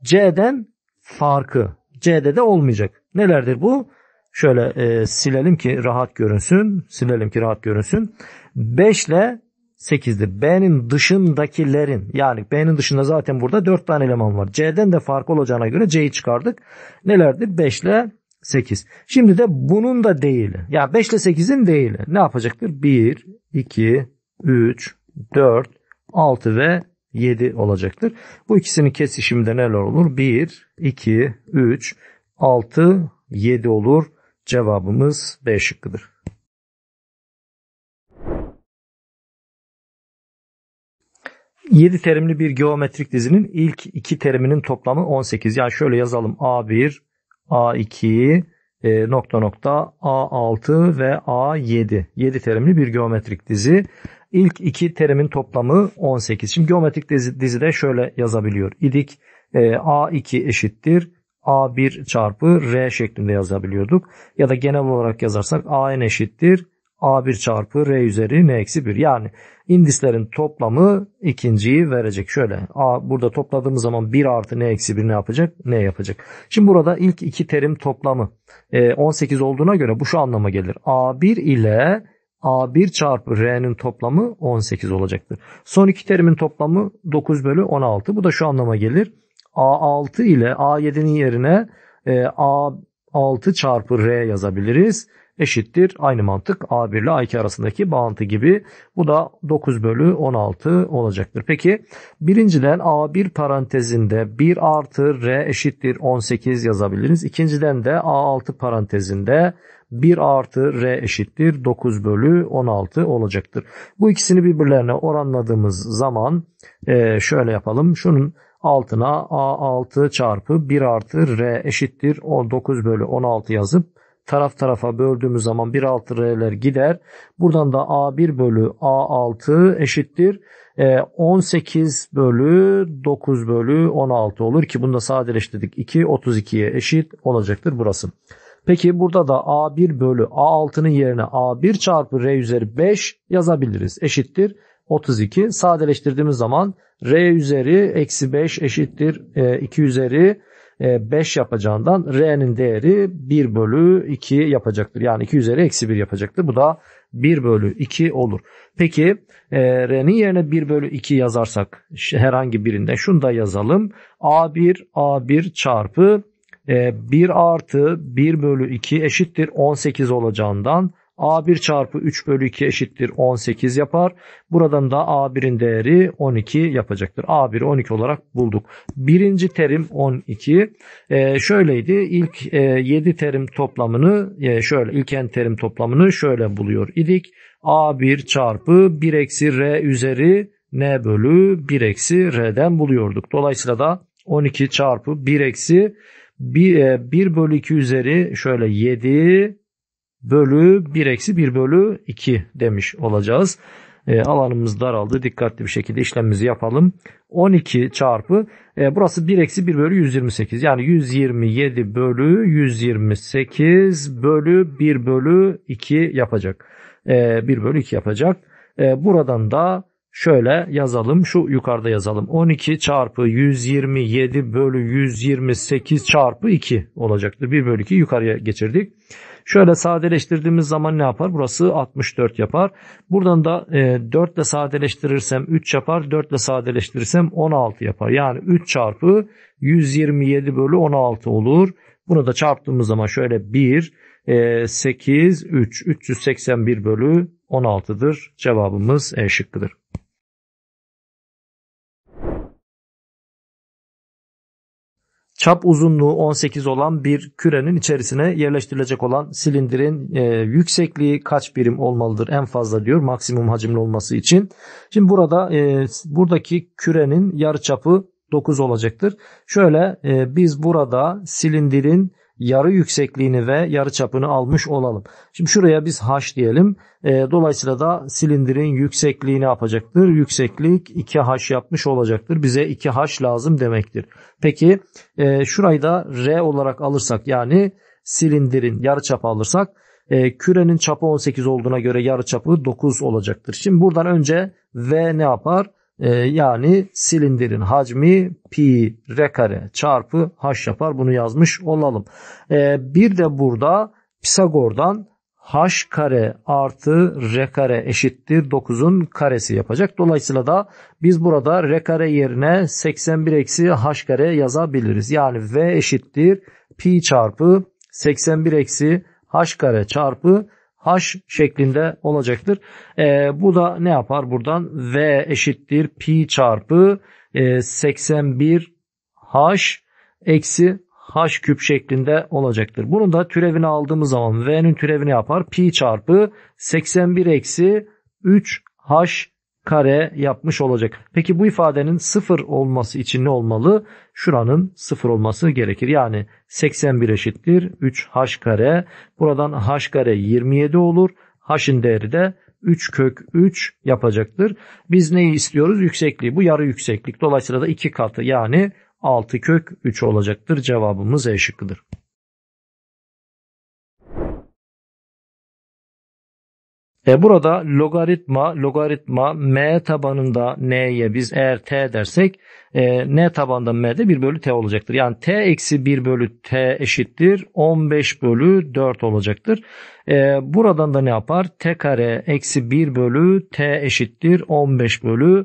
S1: C'den farkı. C'de de olmayacak. Nelerdir bu? Şöyle e, silelim ki rahat görünsün. Silelim ki rahat görünsün. 5 ile 8'dir. B'nin dışındakilerin yani B'nin dışında zaten burada 4 tane eleman var. C'den de farklı olacağına göre C'yi çıkardık. Nelerdir? 5 ile 8. Şimdi de bunun da değili. Ya yani 5 ile 8'in değili. Ne yapacaktır? 1, 2, 3, 4, 6 ve 7 olacaktır. Bu ikisinin kesişiminde neler olur? 1, 2, 3, 6, 7 olur.
S2: Cevabımız B şıkkıdır.
S1: Yedi terimli bir geometrik dizinin ilk iki teriminin toplamı 18. Yani şöyle yazalım. A1, A2, e, nokta nokta A6 ve A7. Yedi terimli bir geometrik dizi. İlk iki terimin toplamı 18. Şimdi geometrik dizi, dizide şöyle yazabiliyor İdik E, ee, A2 eşittir A1 çarpı R şeklinde yazabiliyorduk. Ya da genel olarak yazarsak AN eşittir A1 çarpı R üzeri N eksi 1. Yani indislerin toplamı ikinciyi verecek. Şöyle A, burada topladığımız zaman 1 artı N eksi 1 ne yapacak? N yapacak. Şimdi burada ilk iki terim toplamı 18 e, olduğuna göre bu şu anlama gelir. A1 ile A1 çarpı R'nin toplamı 18 olacaktır. Son iki terimin toplamı 9 bölü 16. Bu da şu anlama gelir. A6 ile A7'nin yerine e, A6 çarpı R yazabiliriz. Eşittir aynı mantık A1 ile A2 arasındaki bağıntı gibi. Bu da 9 bölü 16 olacaktır. Peki birinciden A1 parantezinde 1 artı R eşittir 18 yazabiliriz. İkinciden de A6 parantezinde 1 artı R eşittir 9 bölü 16 olacaktır. Bu ikisini birbirlerine oranladığımız zaman e, şöyle yapalım. Şunun altına A6 çarpı 1 artı R eşittir 9 bölü 16 yazıp taraf tarafa böldüğümüz zaman 1 artı R'ler gider. Buradan da A1 bölü A6 eşittir 18 e, bölü 9 bölü 16 olur ki bunu da sadeleştirdik. 2 32'ye eşit olacaktır burası. Peki burada da A1 bölü A6'nın yerine A1 çarpı R üzeri 5 yazabiliriz. Eşittir 32. Sadeleştirdiğimiz zaman R üzeri eksi 5 eşittir 2 e, üzeri 5 e, yapacağından R'nin değeri 1 bölü 2 yapacaktır. Yani 2 üzeri eksi 1 yapacaktır. Bu da 1 bölü 2 olur. Peki e, R'nin yerine 1 bölü 2 yazarsak herhangi birinde şunu da yazalım. A1 A1 çarpı 1 ee, artı 1 bölü 2 eşittir 18 olacağından A1 çarpı 3 bölü 2 eşittir 18 yapar. Buradan da A1'in değeri 12 yapacaktır. A1 12 olarak bulduk. Birinci terim 12. Ee, şöyleydi. İlk e, 7 terim toplamını e, şöyle ilk n terim toplamını şöyle buluyor idik. A1 çarpı 1 eksi R üzeri N bölü 1 eksi R'den buluyorduk. Dolayısıyla da 12 çarpı 1 eksi 1, 1 e, bölü 2 üzeri şöyle 7 bölü 1 eksi 1 bölü 2 demiş olacağız. E, alanımız daraldı. Dikkatli bir şekilde işlemimizi yapalım. 12 çarpı e, burası 1 eksi 1 bölü 128. Yani 127 bölü 128 bölü 1 bölü 2 yapacak. E, 1 bölü 2 yapacak. E, buradan da Şöyle yazalım şu yukarıda yazalım 12 çarpı 127 bölü 128 çarpı 2 olacaktır. 1 bölü 2 yukarıya geçirdik. Şöyle sadeleştirdiğimiz zaman ne yapar? Burası 64 yapar. Buradan da 4 e, ile sadeleştirirsem 3 yapar. 4 ile sadeleştirirsem 16 yapar. Yani 3 çarpı 127 bölü 16 olur. Bunu da çarptığımız zaman şöyle 1, 8, 3, 381 bölü 16'dır. Cevabımız E şıkkıdır. çap uzunluğu 18 olan bir kürenin içerisine yerleştirilecek olan silindirin e, yüksekliği kaç birim olmalıdır en fazla diyor maksimum hacimli olması için. Şimdi burada e, buradaki kürenin yarıçapı 9 olacaktır. Şöyle e, biz burada silindirin yarı yüksekliğini ve yarı çapını almış olalım. Şimdi şuraya biz h diyelim. E, dolayısıyla da silindirin yüksekliği ne yapacaktır? Yükseklik 2h yapmış olacaktır. Bize 2h lazım demektir. Peki e, şurayı da r olarak alırsak yani silindirin yarı çapı alırsak e, kürenin çapı 18 olduğuna göre yarı çapı 9 olacaktır. Şimdi buradan önce v ne yapar? Ee, yani silindirin hacmi pi r kare çarpı h yapar. Bunu yazmış olalım. Ee, bir de burada Pisagor'dan h kare artı r kare eşittir 9'un karesi yapacak. Dolayısıyla da biz burada r kare yerine 81 eksi h kare yazabiliriz. Yani v eşittir pi çarpı 81 eksi h kare çarpı h şeklinde olacaktır. E, bu da ne yapar buradan? V eşittir pi çarpı e, 81 h eksi h küp şeklinde olacaktır. Bunun da türevini aldığımız zaman v'nin türevini yapar. Pi çarpı 81 eksi 3 h kare yapmış olacak. Peki bu ifadenin sıfır olması için ne olmalı? Şuranın sıfır olması gerekir. Yani 81 eşittir 3h kare. Buradan h kare 27 olur. h'in değeri de 3 kök 3 yapacaktır. Biz neyi istiyoruz? Yüksekliği. Bu yarı yükseklik. Dolayısıyla da 2 katı yani 6 kök 3 olacaktır. Cevabımız E şıkkıdır. E burada logaritma, logaritma m tabanında n'ye biz eğer t dersek e, n tabanda m'de 1 bölü t olacaktır. Yani t eksi 1 bölü t eşittir 15 bölü 4 olacaktır. E, buradan da ne yapar? t kare eksi 1 bölü t eşittir 15 bölü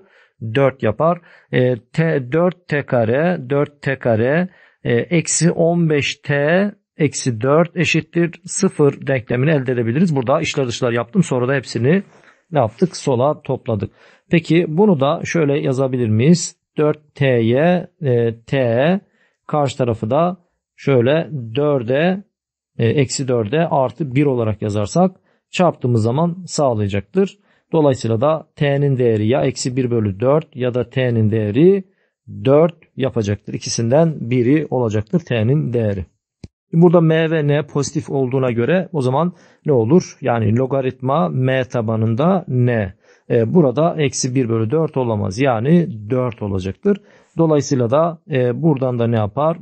S1: 4 yapar. E, t 4 t kare 4 t kare e, eksi 15 t eksi 4 eşittir 0 denklemini elde edebiliriz. Burada işler dışlar yaptım. Sonra da hepsini ne yaptık? Sola topladık. Peki bunu da şöyle yazabilir miyiz? 4t'ye e, t karşı tarafı da şöyle 4'e e, eksi 4'e artı 1 olarak yazarsak çarptığımız zaman sağlayacaktır. Dolayısıyla da t'nin değeri ya eksi 1 bölü 4 ya da t'nin değeri 4 yapacaktır. İkisinden biri olacaktır t'nin değeri. Burada m ve n pozitif olduğuna göre o zaman ne olur? Yani logaritma m tabanında n. E, burada eksi 1 bölü 4 olamaz. Yani 4 olacaktır. Dolayısıyla da e, buradan da ne yapar?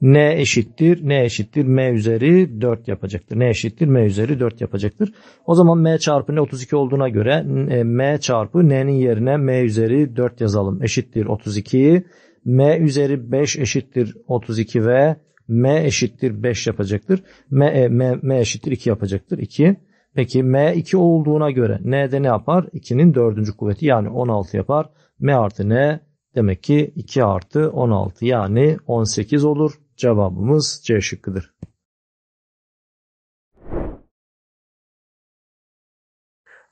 S1: n eşittir, n eşittir, m üzeri 4 yapacaktır. n eşittir, m üzeri 4 yapacaktır. O zaman m çarpı n 32 olduğuna göre e, m çarpı n'nin yerine m üzeri 4 yazalım. Eşittir 32, m üzeri 5 eşittir 32 ve m eşittir 5 yapacaktır. m, e, m, m eşittir 2 yapacaktır. 2. Peki m 2 olduğuna göre n'de ne yapar? 2'nin dördüncü kuvveti yani 16 yapar. m artı n demek ki 2 artı 16 yani 18 olur. Cevabımız C şıkkıdır.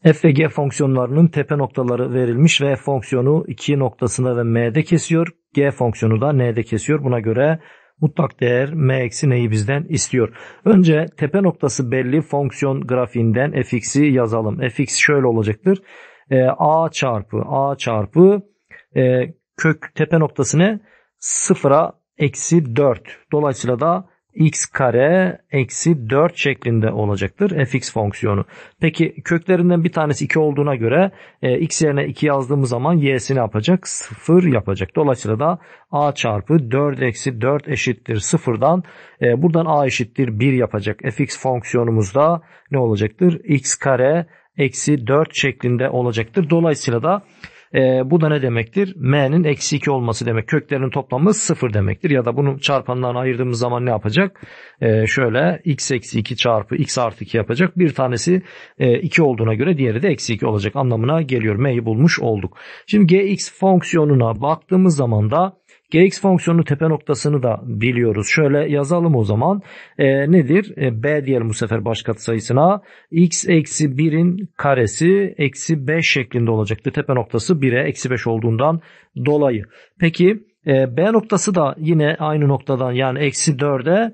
S1: f ve g fonksiyonlarının tepe noktaları verilmiş ve f fonksiyonu 2 noktasında ve m'de kesiyor. g fonksiyonu da n'de kesiyor. Buna göre mutlak değer m eksi neyi bizden istiyor. Önce tepe noktası belli fonksiyon grafiğinden fx'i yazalım. fx şöyle olacaktır. E, a çarpı a çarpı e, kök tepe noktası ne? Sıfıra eksi 4. Dolayısıyla da x kare eksi 4 şeklinde olacaktır fx fonksiyonu. Peki köklerinden bir tanesi 2 olduğuna göre e, x yerine 2 yazdığımız zaman y'si ne yapacak? 0 yapacak. Dolayısıyla da a çarpı 4 eksi 4 eşittir 0'dan e, buradan a eşittir 1 yapacak. fx da ne olacaktır? x kare eksi 4 şeklinde olacaktır. Dolayısıyla da e, bu da ne demektir? M'nin eksi 2 olması demek. Köklerin toplamı 0 demektir. Ya da bunu çarpanlarına ayırdığımız zaman ne yapacak? E, şöyle x eksi 2 çarpı x artı 2 yapacak. Bir tanesi e, 2 olduğuna göre diğeri de eksi 2 olacak anlamına geliyor. M'yi bulmuş olduk. Şimdi gx fonksiyonuna baktığımız zaman da Gx fonksiyonu tepe noktasını da biliyoruz. Şöyle yazalım o zaman. E, nedir? E, B diyelim bu sefer baş katsayısına. X eksi 1'in karesi eksi 5 şeklinde olacaktı. Tepe noktası 1'e eksi 5 olduğundan dolayı. Peki e, B noktası da yine aynı noktadan yani eksi 4'e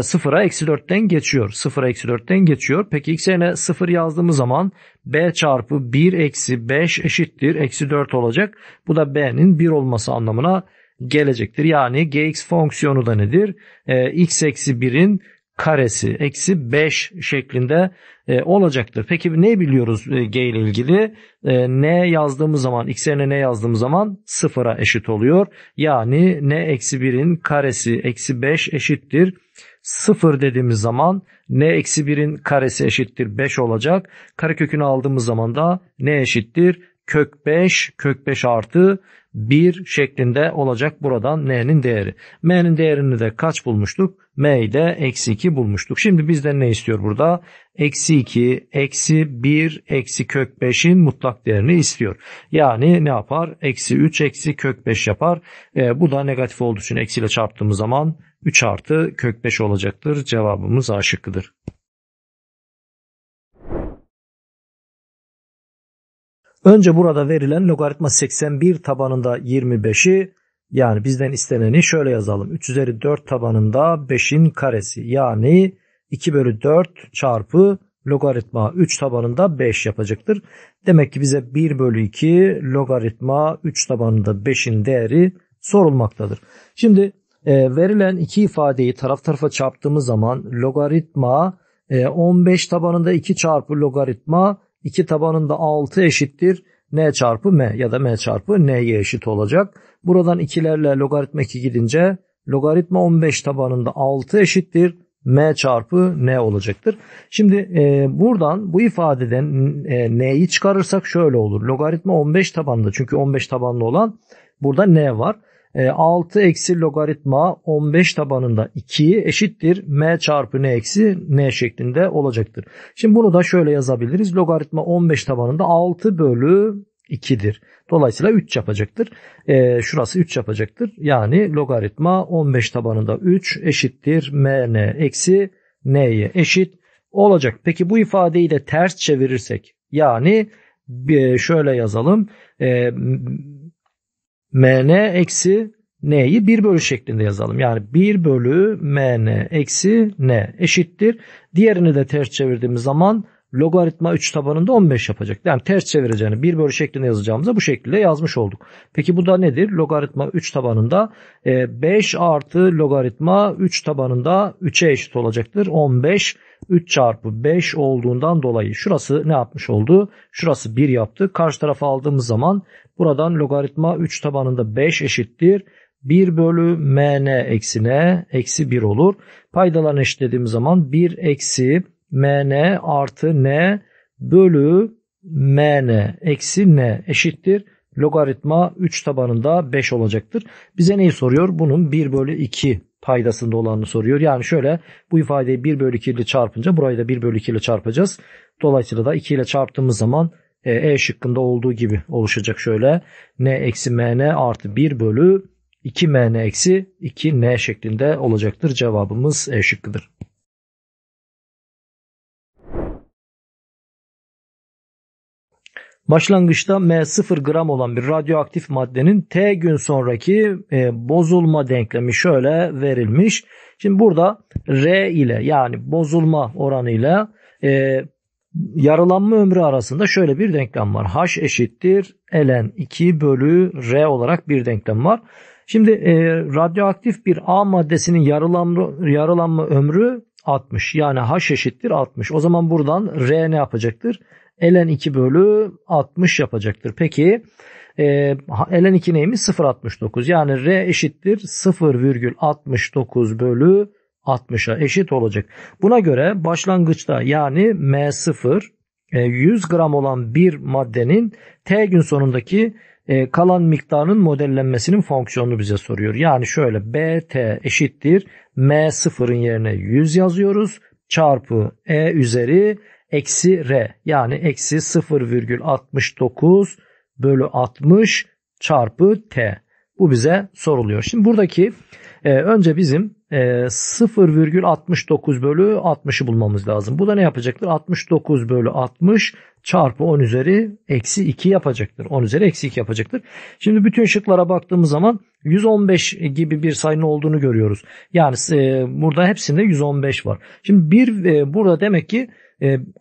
S1: 0'a e, eksi 4'ten geçiyor. 0'a eksi 4'ten geçiyor. Peki x yerine 0 yazdığımız zaman b çarpı 1 eksi 5 eşittir. Eksi 4 olacak. Bu da b'nin 1 olması anlamına gelecektir. Yani gx fonksiyonu da nedir? E, x eksi 1'in karesi eksi 5 şeklinde e, olacaktır. Peki ne biliyoruz e, g ile ilgili? E, ne yazdığımız zaman x yerine ne yazdığımız zaman sıfıra eşit oluyor. Yani ne eksi 1'in karesi eksi 5 eşittir. 0 dediğimiz zaman n eksi 1'in karesi eşittir 5 olacak. Karekökünü aldığımız zaman da ne eşittir? Kök 5, kök 5 artı 1 şeklinde olacak buradan n'nin değeri. m'nin değerini de kaç bulmuştuk? m'yi de eksi 2 bulmuştuk. Şimdi bizden ne istiyor burada? Eksi 2, eksi 1, eksi kök 5'in mutlak değerini istiyor. Yani ne yapar? Eksi 3, eksi kök 5 yapar. E, bu da negatif olduğu için eksiyle çarptığımız zaman 3 artı kök 5 olacaktır. Cevabımız A şıkkıdır. Önce burada verilen logaritma 81 tabanında 25'i yani bizden isteneni şöyle yazalım. 3 üzeri 4 tabanında 5'in karesi yani 2 bölü 4 çarpı logaritma 3 tabanında 5 yapacaktır. Demek ki bize 1 bölü 2 logaritma 3 tabanında 5'in değeri sorulmaktadır. Şimdi e, verilen iki ifadeyi taraf tarafa çarptığımız zaman logaritma 15 e, tabanında 2 çarpı logaritma 2 tabanında 6 eşittir n çarpı m ya da m çarpı n'ye eşit olacak. Buradan ikilerle logaritma 2 gidince logaritma 15 tabanında 6 eşittir m çarpı n olacaktır. Şimdi e, buradan bu ifadeden e, n'yi çıkarırsak şöyle olur. Logaritma 15 tabanında çünkü 15 tabanlı olan burada n var. 6 e, eksi logaritma 15 tabanında 2 eşittir m çarpı n eksi n şeklinde olacaktır. Şimdi bunu da şöyle yazabiliriz. Logaritma 15 tabanında 6 bölü 2'dir. Dolayısıyla 3 yapacaktır. E, şurası 3 yapacaktır. Yani logaritma 15 tabanında 3 eşittir m n eksi n'ye eşit olacak. Peki bu ifadeyi de ters çevirirsek yani şöyle yazalım. E, mn eksi n'yi 1 bölü şeklinde yazalım. Yani 1 bölü mn eksi n eşittir. Diğerini de ters çevirdiğimiz zaman logaritma 3 tabanında 15 yapacak. Yani ters çevireceğini 1 bölü şeklinde yazacağımıza bu şekilde yazmış olduk. Peki bu da nedir? Logaritma 3 tabanında 5 e, artı logaritma 3 tabanında 3'e eşit olacaktır. 15 3 çarpı 5 olduğundan dolayı şurası ne yapmış oldu? Şurası 1 yaptı. Karşı tarafa aldığımız zaman buradan logaritma 3 tabanında 5 eşittir. 1 bölü mn n eksi 1 olur. Paydalarını eşitlediğimiz zaman 1 eksi mn artı n bölü mn eksi n eşittir. Logaritma 3 tabanında 5 olacaktır. Bize neyi soruyor? Bunun 1 bölü 2 paydasında olanı soruyor. Yani şöyle bu ifadeyi 1 bölü 2 ile çarpınca burayı da 1 bölü 2 ile çarpacağız. Dolayısıyla da 2 ile çarptığımız zaman e, e şıkkında olduğu gibi oluşacak şöyle. n eksi mn artı 1 bölü 2 mn eksi 2 n şeklinde olacaktır. Cevabımız e şıkkıdır.
S2: Başlangıçta
S1: M0 gram olan bir radyoaktif maddenin T gün sonraki e, bozulma denklemi şöyle verilmiş. Şimdi burada R ile yani bozulma oranı ile e, yarılanma ömrü arasında şöyle bir denklem var. H eşittir ln 2 bölü R olarak bir denklem var. Şimdi e, radyoaktif bir A maddesinin yarılanma, yarılanma ömrü 60. Yani H eşittir 60. O zaman buradan R ne yapacaktır? ln 2 bölü 60 yapacaktır. Peki e, ln 2 neymiş? 0.69 yani r eşittir 0,69 bölü 60'a eşit olacak. Buna göre başlangıçta yani M0 100 e, gram olan bir maddenin T gün sonundaki e, kalan miktarının modellenmesinin fonksiyonunu bize soruyor. Yani şöyle BT eşittir M0'ın yerine 100 yazıyoruz çarpı E üzeri eksi r yani eksi 0,69 bölü 60 çarpı t. Bu bize soruluyor. Şimdi buradaki e, önce bizim e, 0,69 bölü 60'ı bulmamız lazım. Bu da ne yapacaktır? 69 bölü 60 çarpı 10 üzeri eksi 2 yapacaktır. 10 üzeri eksi 2 yapacaktır. Şimdi bütün şıklara baktığımız zaman 115 gibi bir sayının olduğunu görüyoruz. Yani e, burada hepsinde 115 var. Şimdi bir e, burada demek ki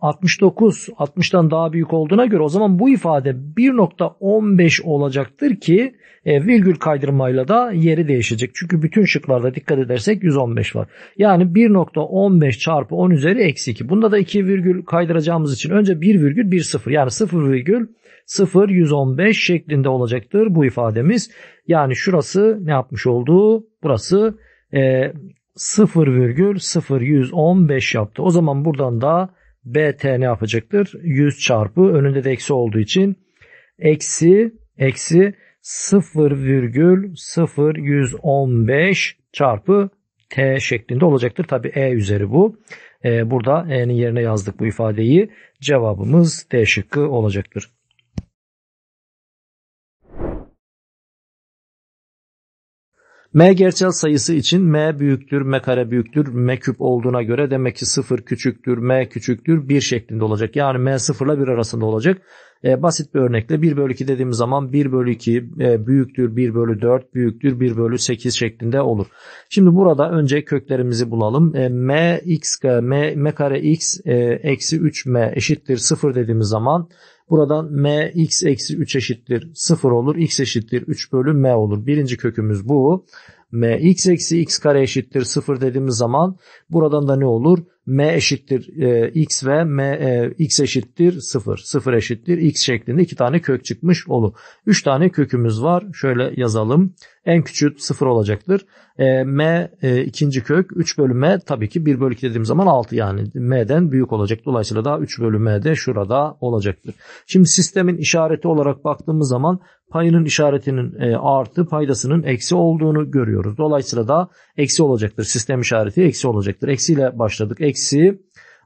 S1: 69 e, 60'tan daha büyük olduğuna göre o zaman bu ifade 1.15 olacaktır ki e, virgül kaydırmayla da yeri değişecek. Çünkü bütün şıklarda dikkat edersek 115 var. Yani 1.15 çarpı 10 üzeri eksi 2. Bunda da 2 virgül kaydıracağımız için önce 1 virgül 1 0 yani 0 virgül 0 115 şeklinde olacaktır bu ifademiz. Yani şurası ne yapmış olduğu, Burası e, 0,0115 yaptı. O zaman buradan da BT ne yapacaktır? 100 çarpı önünde de eksi olduğu için eksi eksi 0,0115 çarpı T şeklinde olacaktır. Tabi E üzeri bu. E, burada E'nin yerine yazdık bu ifadeyi. Cevabımız D şıkkı olacaktır. M gerçel sayısı için M büyüktür, M kare büyüktür, M küp olduğuna göre demek ki 0 küçüktür, M küçüktür 1 şeklinde olacak. Yani M 0 ile 1 arasında olacak. E, basit bir örnekle 1 bölü 2 dediğimiz zaman 1 bölü 2 e, büyüktür, 1 bölü 4 büyüktür, 1 bölü 8 şeklinde olur. Şimdi burada önce köklerimizi bulalım. E, M, x, M, M kare x e, eksi 3M eşittir 0 dediğimiz zaman Buradan m x eksi 3 eşittir 0 olur. x eşittir 3 bölü m olur. Birinci kökümüz bu m x eksi x kare eşittir 0 dediğimiz zaman buradan da ne olur? m eşittir e, x ve m e, x eşittir 0. 0 eşittir x şeklinde iki tane kök çıkmış olur. Üç tane kökümüz var. Şöyle yazalım. En küçük 0 olacaktır. E, m e, ikinci kök 3 bölü m tabii ki 1 bölü 2 dediğim zaman 6 yani m'den büyük olacak. Dolayısıyla da 3 bölü m de şurada olacaktır. Şimdi sistemin işareti olarak baktığımız zaman payının işaretinin e, artı paydasının eksi olduğunu görüyoruz. Dolayısıyla da eksi olacaktır. Sistem işareti eksi olacaktır. Eksi ile başladık. Eksi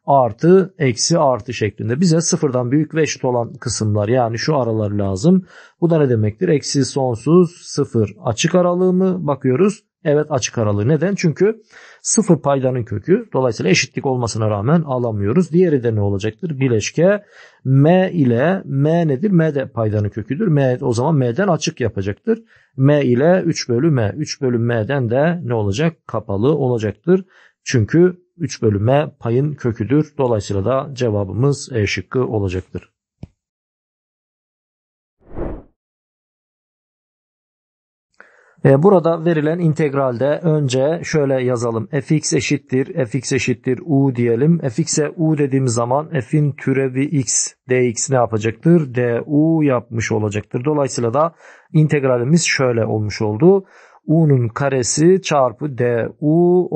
S1: artı eksi artı şeklinde bize sıfırdan büyük ve eşit olan kısımlar yani şu aralar lazım. Bu da ne demektir? Eksi sonsuz sıfır açık aralığı mı bakıyoruz? Evet açık aralığı. Neden? Çünkü Sıfır paydanın kökü. Dolayısıyla eşitlik olmasına rağmen alamıyoruz. Diğeri de ne olacaktır? Bileşke M ile M nedir? M de paydanın köküdür. M o zaman M'den açık yapacaktır. M ile 3 bölü M. 3 bölü M'den de ne olacak? Kapalı olacaktır. Çünkü 3 bölü M payın köküdür. Dolayısıyla da cevabımız E şıkkı olacaktır. E, burada verilen integralde önce şöyle yazalım. fx eşittir, fx eşittir u diyelim. fx'e u dediğimiz zaman f'in türevi x, dx ne yapacaktır? du yapmış olacaktır. Dolayısıyla da integralimiz şöyle olmuş oldu. u'nun karesi çarpı du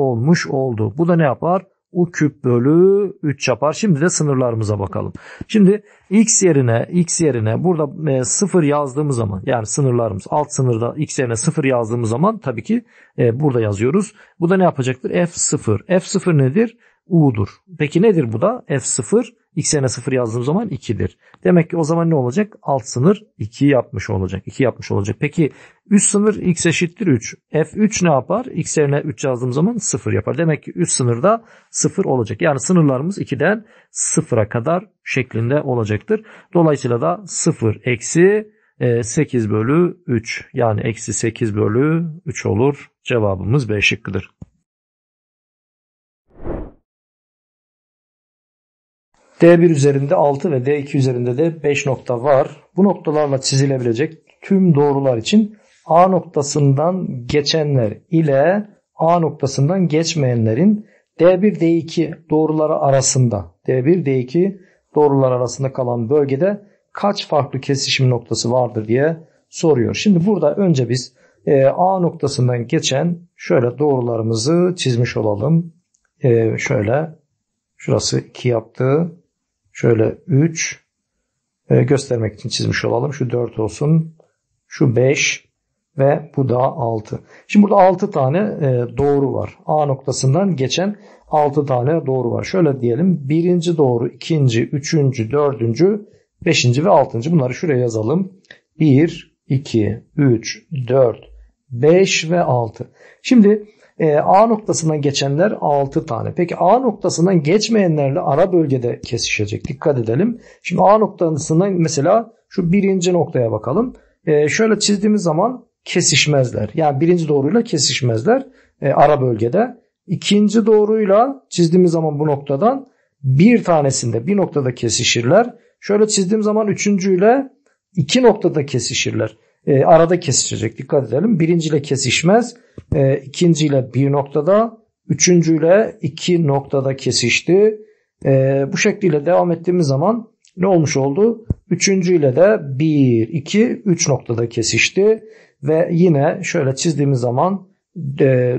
S1: olmuş oldu. Bu da ne yapar? u küp bölü 3 yapar. Şimdi de sınırlarımıza bakalım. Şimdi x yerine x yerine burada 0 e, yazdığımız zaman yani sınırlarımız alt sınırda x yerine 0 yazdığımız zaman tabii ki e, burada yazıyoruz. Bu da ne yapacaktır? f0. f0 nedir? u'dur. Peki nedir bu da? f0 X'e yerine 0 yazdığım zaman 2'dir. Demek ki o zaman ne olacak? Alt sınır 2 yapmış olacak. 2 yapmış olacak. Peki üst sınır x eşittir 3. f3 ne yapar? x yerine 3 yazdığım zaman 0 yapar. Demek ki üst sınırda 0 olacak. Yani sınırlarımız 2'den 0'a kadar şeklinde olacaktır. Dolayısıyla da 0 eksi 8 e, bölü 3 yani eksi 8 bölü 3 olur.
S2: Cevabımız B şıkkıdır.
S1: D1 üzerinde 6 ve D2 üzerinde de 5 nokta var. Bu noktalarla çizilebilecek tüm doğrular için A noktasından geçenler ile A noktasından geçmeyenlerin D1 D2 doğruları arasında D1 D2 doğrular arasında kalan bölgede kaç farklı kesişim noktası vardır diye soruyor. Şimdi burada önce biz e, A noktasından geçen şöyle doğrularımızı çizmiş olalım. E, şöyle şurası 2 yaptı. Şöyle 3 e, göstermek için çizmiş olalım. Şu 4 olsun. Şu 5 ve bu da 6. Şimdi burada 6 tane e, doğru var. A noktasından geçen 6 tane doğru var. Şöyle diyelim. Birinci doğru, ikinci, üçüncü, dördüncü, beşinci ve altıncı. Bunları şuraya yazalım. 1, 2, 3, 4, 5 ve 6. Şimdi e, A noktasından geçenler 6 tane. Peki A noktasından geçmeyenlerle ara bölgede kesişecek. Dikkat edelim. Şimdi A noktasından mesela şu birinci noktaya bakalım. E, şöyle çizdiğimiz zaman kesişmezler. Yani birinci doğruyla kesişmezler e, ara bölgede. İkinci doğruyla çizdiğimiz zaman bu noktadan bir tanesinde bir noktada kesişirler. Şöyle çizdiğim zaman üçüncüyle iki noktada kesişirler e, arada kesişecek. Dikkat edelim. Birinciyle kesişmez. E, ikinciyle bir noktada. Üçüncüyle iki noktada kesişti. E, bu şekliyle devam ettiğimiz zaman ne olmuş oldu? Üçüncüyle de bir, iki, üç noktada kesişti. Ve yine şöyle çizdiğimiz zaman e,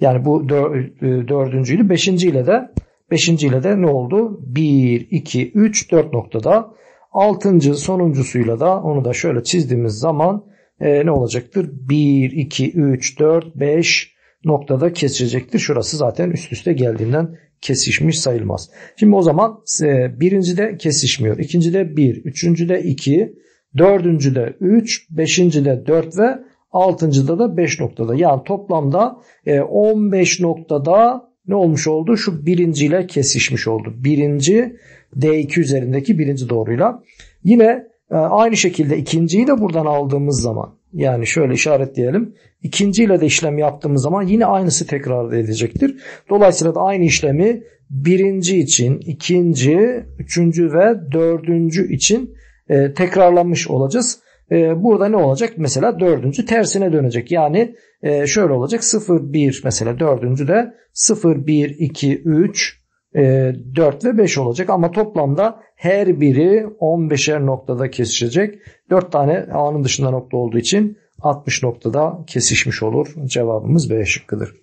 S1: yani bu dör, e, dördüncüydü. Beşinciyle de beşinciyle de ne oldu? Bir, iki, üç, dört noktada Altıncı sonuncusuyla da onu da şöyle çizdiğimiz zaman e, ne olacaktır? 1, 2, 3, 4, 5 noktada kesecektir. Şurası zaten üst üste geldiğinden kesişmiş sayılmaz. Şimdi o zaman e, birincide kesişmiyor. İkincide 1, üçüncüde 2, dördüncüde 3, beşincide 4 ve altıncıda da 5 noktada. Yani toplamda e, 15 noktada ne olmuş oldu? Şu birinciyle kesişmiş oldu. Birinci D2 üzerindeki birinci doğruyla. Yine e, aynı şekilde ikinciyi de buradan aldığımız zaman yani şöyle işaretleyelim. İkinciyle de işlem yaptığımız zaman yine aynısı tekrar edecektir. Dolayısıyla da aynı işlemi birinci için, ikinci, üçüncü ve dördüncü için e, tekrarlanmış olacağız. E, burada ne olacak? Mesela dördüncü tersine dönecek. Yani e, şöyle olacak. 0, 1 mesela dördüncü de 0, 1, 2, 3, 4 ee, ve 5 olacak ama toplamda her biri 15'er noktada kesişecek. 4 tane A'nın dışında nokta olduğu için 60 noktada kesişmiş olur. Cevabımız
S2: B şıkkıdır.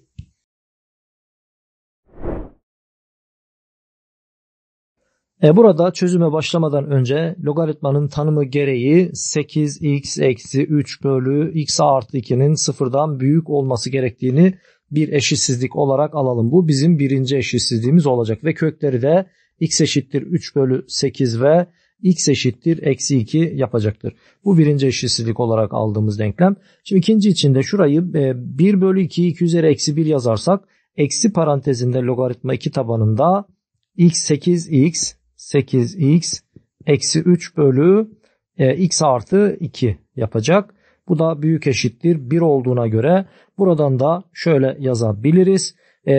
S1: E burada çözüme başlamadan önce logaritmanın tanımı gereği 8x eksi 3 bölü x artı 2'nin sıfırdan büyük olması gerektiğini bir eşitsizlik olarak alalım. Bu bizim birinci eşitsizliğimiz olacak ve kökleri de x eşittir 3 bölü 8 ve x eşittir eksi 2 yapacaktır. Bu birinci eşitsizlik olarak aldığımız denklem. Şimdi ikinci içinde şurayı 1 e, bölü 2 2 üzeri eksi 1 yazarsak eksi parantezinde logaritma 2 tabanında x 8x 8x eksi 3 bölü e, x artı 2 yapacak. Bu da büyük eşittir 1 olduğuna göre buradan da şöyle yazabiliriz. E,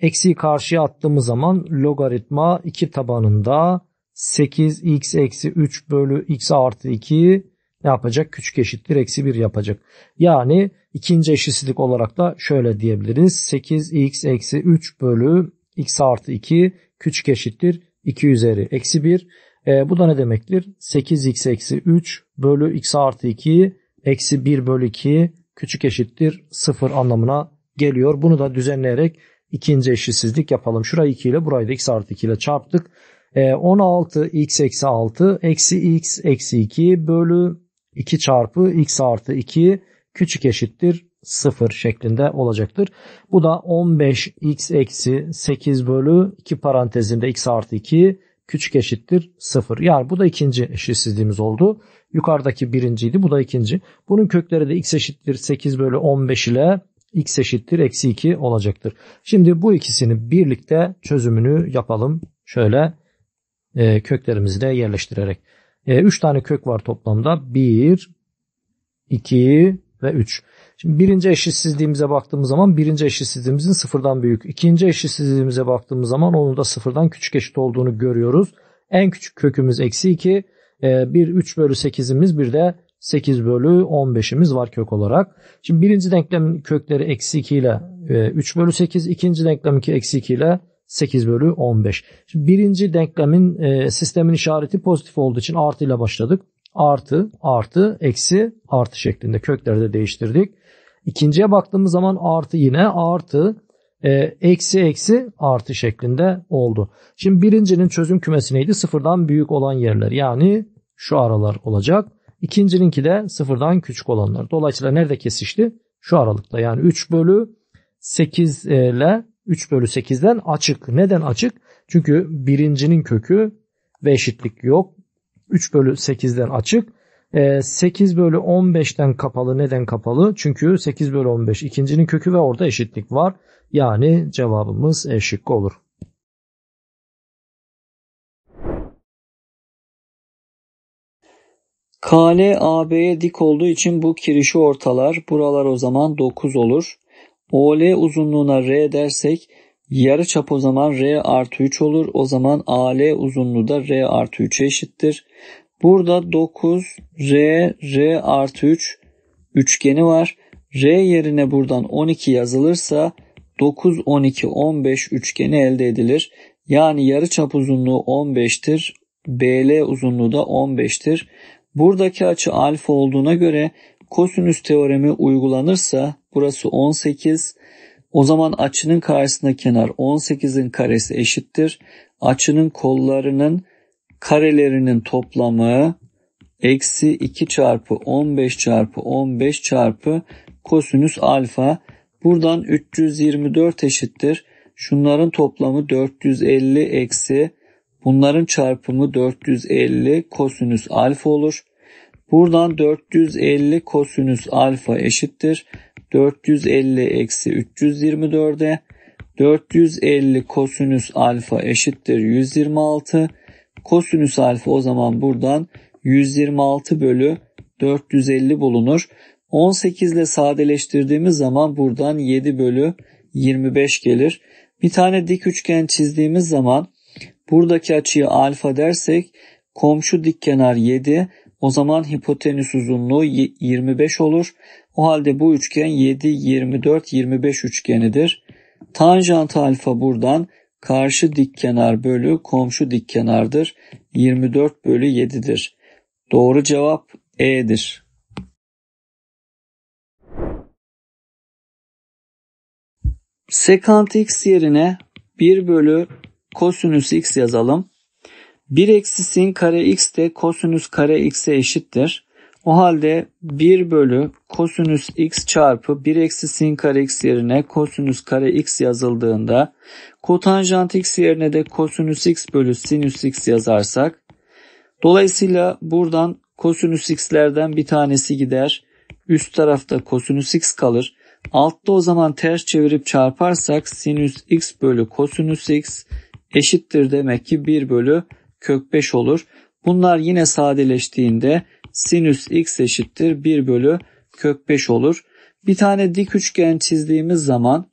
S1: eksi karşıya attığımız zaman logaritma 2 tabanında 8x eksi 3 bölü x artı 2 ne yapacak? Küçük eşittir eksi 1 yapacak. Yani ikinci eşitsizlik olarak da şöyle diyebiliriz. 8x eksi 3 bölü x artı 2 küçük eşittir 2 üzeri eksi 1. E, ee, bu da ne demektir? 8x eksi 3 bölü x artı 2 eksi 1 bölü 2 küçük eşittir 0 anlamına geliyor. Bunu da düzenleyerek ikinci eşitsizlik yapalım. Şurayı 2 ile burayı da x artı 2 ile çarptık. E, 16 x eksi 6 eksi x eksi 2 bölü 2 çarpı x artı 2 küçük eşittir 0 şeklinde olacaktır. Bu da 15 x eksi 8 bölü 2 parantezinde x artı 2 küçük eşittir 0. Yani bu da ikinci eşitsizliğimiz oldu. Yukarıdaki birinciydi bu da ikinci. Bunun kökleri de x eşittir 8 bölü 15 ile x eşittir eksi 2 olacaktır. Şimdi bu ikisini birlikte çözümünü yapalım. Şöyle e, köklerimizi de yerleştirerek. 3 e, tane kök var toplamda. 1, 2 ve 3. Şimdi birinci eşitsizliğimize baktığımız zaman birinci eşitsizliğimizin sıfırdan büyük. ikinci eşitsizliğimize baktığımız zaman onun da sıfırdan küçük eşit olduğunu görüyoruz. En küçük kökümüz eksi 2. Ee, bir 3 bölü 8'imiz bir de 8 bölü 15'imiz var kök olarak. Şimdi birinci denklemin kökleri eksi 2 ile 3 e, bölü 8. ikinci denkleminki eksi 2 ile 8 bölü 15. Şimdi birinci denklemin e, sistemin işareti pozitif olduğu için artı ile başladık. Artı, artı, eksi, artı şeklinde kökleri de değiştirdik. İkinciye baktığımız zaman artı yine artı e, eksi eksi artı şeklinde oldu. Şimdi birincinin çözüm kümesi neydi? Sıfırdan büyük olan yerler yani şu aralar olacak. İkincininki de sıfırdan küçük olanlar. Dolayısıyla nerede kesişti? Şu aralıkta yani 3 bölü 8 e, ile 3 bölü 8'den açık. Neden açık? Çünkü birincinin kökü ve eşitlik yok. 3 bölü 8'den açık. 8 ee, bölü 15'ten kapalı. Neden kapalı? Çünkü 8 bölü 15 ikincinin kökü ve orada eşitlik var. Yani cevabımız eşik olur.
S3: KL AB'ye dik olduğu için bu kirişi ortalar. Buralar o zaman 9 olur. OL uzunluğuna R dersek yarı çap o zaman R artı 3 olur. O zaman AL uzunluğu da R artı 3'e eşittir. Burada 9 R R artı 3 üçgeni var. R yerine buradan 12 yazılırsa 9 12 15 üçgeni elde edilir. Yani yarı çap uzunluğu 15'tir. BL uzunluğu da 15'tir. Buradaki açı alfa olduğuna göre kosinüs teoremi uygulanırsa burası 18. O zaman açının karşısındaki kenar 18'in karesi eşittir. Açının kollarının karelerinin toplamı eksi 2 çarpı 15 çarpı 15 çarpı kosinüs alfa. Buradan 324 eşittir. Şunların toplamı 450 eksi bunların çarpımı 450 kosinüs alfa olur. Buradan 450 kosinüs alfa eşittir. 450 eksi 324'e 450 kosinüs alfa eşittir 126. Kosinüs alfa o zaman buradan 126 bölü 450 bulunur. 18 ile sadeleştirdiğimiz zaman buradan 7 bölü 25 gelir. Bir tane dik üçgen çizdiğimiz zaman buradaki açıyı alfa dersek komşu dik kenar 7 o zaman hipotenüs uzunluğu 25 olur. O halde bu üçgen 7, 24, 25 üçgenidir. Tanjant alfa buradan Karşı dik kenar bölü komşu dik kenardır. 24 bölü 7'dir. Doğru cevap
S2: E'dir.
S3: Sekant x yerine 1 bölü kosinüs x yazalım. 1 eksi sin kare x de kosinüs kare x'e eşittir. O halde 1 bölü kosinüs x çarpı 1 eksi sin kare x yerine kosinüs kare x yazıldığında kotanjant x yerine de kosinüs x bölü sinüs x yazarsak dolayısıyla buradan kosinüs x'lerden bir tanesi gider. Üst tarafta kosinüs x kalır. Altta o zaman ters çevirip çarparsak sinüs x bölü kosinüs x eşittir demek ki 1 bölü kök 5 olur. Bunlar yine sadeleştiğinde sinüs x eşittir 1 bölü kök 5 olur. Bir tane dik üçgen çizdiğimiz zaman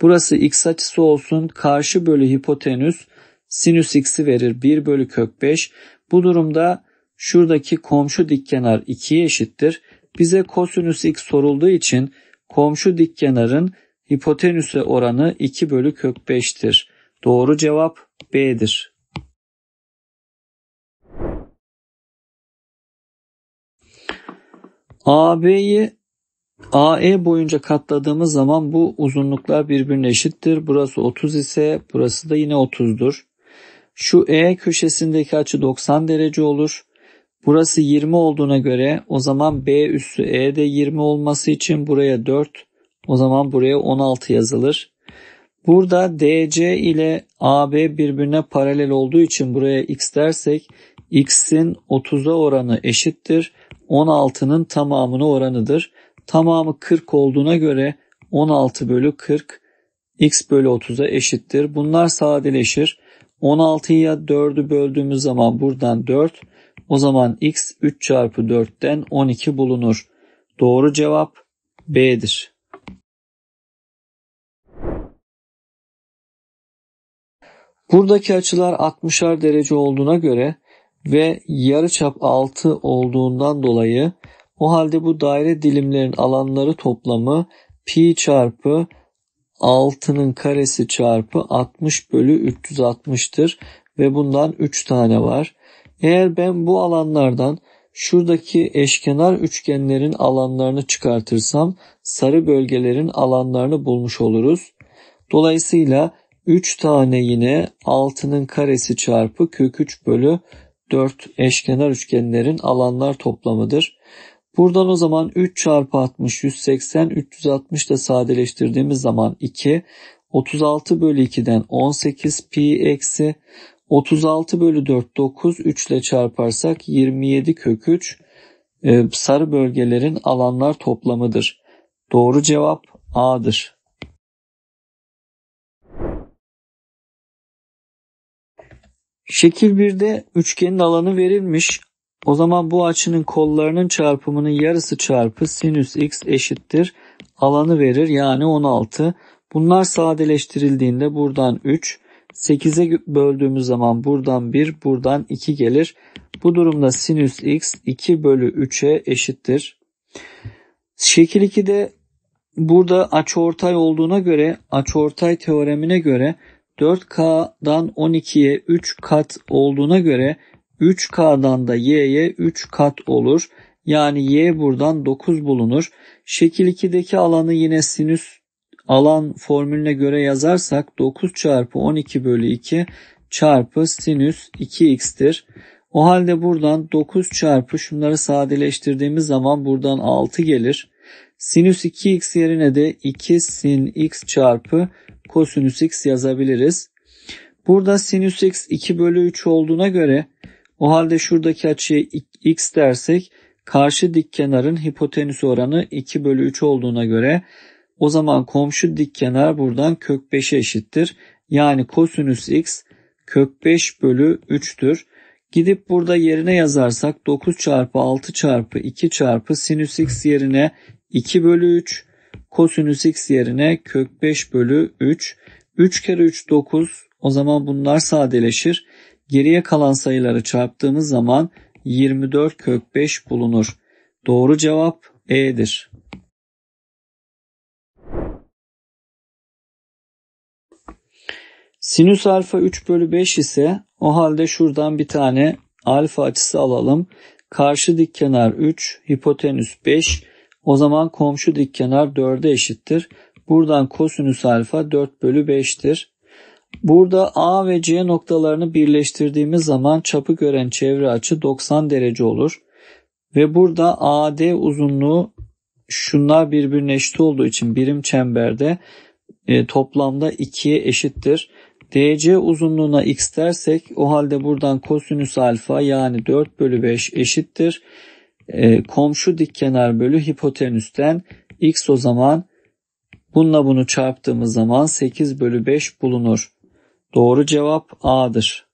S3: burası x açısı olsun karşı bölü hipotenüs sinüs x'i verir 1 bölü kök 5. Bu durumda şuradaki komşu dikkenar 2'ye eşittir. Bize kosinüs x sorulduğu için komşu dikkenarın hipotenüse oranı 2 bölü kök 5'tir. Doğru cevap B'dir. AB'yi AE boyunca katladığımız zaman bu uzunluklar birbirine eşittir. Burası 30 ise burası da yine 30'dur. Şu E köşesindeki açı 90 derece olur. Burası 20 olduğuna göre o zaman B üssü E de 20 olması için buraya 4 o zaman buraya 16 yazılır. Burada DC ile AB birbirine paralel olduğu için buraya X dersek X'in 30'a oranı eşittir. 16'nın tamamını oranıdır. Tamamı 40 olduğuna göre 16 bölü 40 x bölü 30'a eşittir. Bunlar sadeleşir. 16'ya 4'ü böldüğümüz zaman buradan 4. O zaman x 3 çarpı 4'ten 12 bulunur. Doğru cevap B'dir.
S2: Buradaki açılar
S3: 60'ar derece olduğuna göre ve yarıçap 6 olduğundan dolayı o halde bu daire dilimlerin alanları toplamı pi çarpı 6'nın karesi çarpı 60 bölü 360'tır ve bundan 3 tane var. Eğer ben bu alanlardan şuradaki eşkenar üçgenlerin alanlarını çıkartırsam sarı bölgelerin alanlarını bulmuş oluruz. Dolayısıyla 3 tane yine 6'nın karesi çarpı kök 3 bölü dört eşkenar üçgenlerin alanlar toplamıdır. Buradan o zaman 3 çarpı 60 180 360 da sadeleştirdiğimiz zaman 2 36 bölü 2'den 18 pi eksi 36 bölü 4 9 3 ile çarparsak 27 kök 3 ee, sarı bölgelerin alanlar toplamıdır. Doğru cevap A'dır. Şekil 1'de üçgenin alanı verilmiş. O zaman bu açının kollarının çarpımının yarısı çarpı sinüs x eşittir. Alanı verir yani 16. Bunlar sadeleştirildiğinde buradan 3, 8'e böldüğümüz zaman buradan 1, buradan 2 gelir. Bu durumda sinüs x 2 bölü 3'e eşittir. Şekil 2'de burada açıortay olduğuna göre açıortay teoremine göre 4K'dan 12'ye 3 kat olduğuna göre 3K'dan da Y'ye 3 kat olur. Yani Y buradan 9 bulunur. Şekil 2'deki alanı yine sinüs alan formülüne göre yazarsak 9 çarpı 12 bölü 2 çarpı sinüs 2x'tir. O halde buradan 9 çarpı şunları sadeleştirdiğimiz zaman buradan 6 gelir. Sinüs 2x yerine de 2 sin x çarpı kosinüs x yazabiliriz. Burada sinüs x 2 bölü 3 olduğuna göre o halde şuradaki açıya x dersek karşı dik kenarın hipotenüs oranı 2 bölü 3 olduğuna göre o zaman komşu dik kenar buradan kök 5'e eşittir. Yani kosinüs x kök 5 bölü 3'tür. Gidip burada yerine yazarsak 9 çarpı 6 çarpı 2 çarpı sinüs x yerine 2 bölü 3 Kosinüs x yerine kök 5 bölü 3. 3 kere 3 9. O zaman bunlar sadeleşir. Geriye kalan sayıları çarptığımız zaman 24 kök 5 bulunur. Doğru cevap E'dir. Sinüs alfa 3 bölü 5 ise o halde şuradan bir tane alfa açısı alalım. Karşı dik kenar 3, hipotenüs 5, o zaman komşu dik kenar 4'e eşittir. Buradan kosinüs alfa 4 bölü 5'tir. Burada A ve C noktalarını birleştirdiğimiz zaman çapı gören çevre açı 90 derece olur. Ve burada AD uzunluğu şunlar birbirine eşit olduğu için birim çemberde e, toplamda 2'ye eşittir. DC uzunluğuna x dersek o halde buradan kosinüs alfa yani 4 bölü 5 eşittir e, komşu dik kenar bölü hipotenüsten x o zaman bununla bunu çarptığımız zaman 8 bölü 5 bulunur. Doğru cevap A'dır.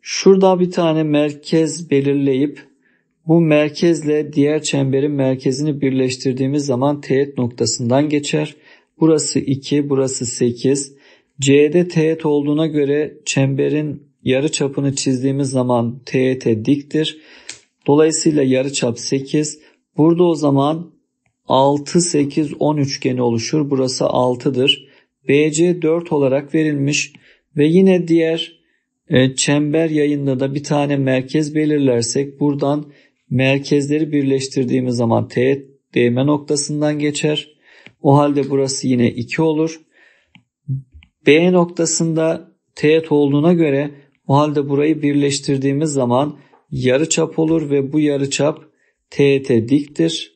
S3: Şurada bir tane merkez belirleyip bu merkezle diğer çemberin merkezini birleştirdiğimiz zaman teğet noktasından geçer. Burası 2, burası 8. C'de teğet olduğuna göre çemberin yarı çapını çizdiğimiz zaman teğet diktir. Dolayısıyla yarı çap 8. Burada o zaman 6, 8, 10 üçgeni oluşur. Burası 6'dır. BC 4 olarak verilmiş ve yine diğer e, çember yayında da bir tane merkez belirlersek buradan merkezleri birleştirdiğimiz zaman teğet değme noktasından geçer. O halde burası yine 2 olur. B noktasında teğet olduğuna göre o halde burayı birleştirdiğimiz zaman yarıçap olur ve bu yarıçap teğete diktir.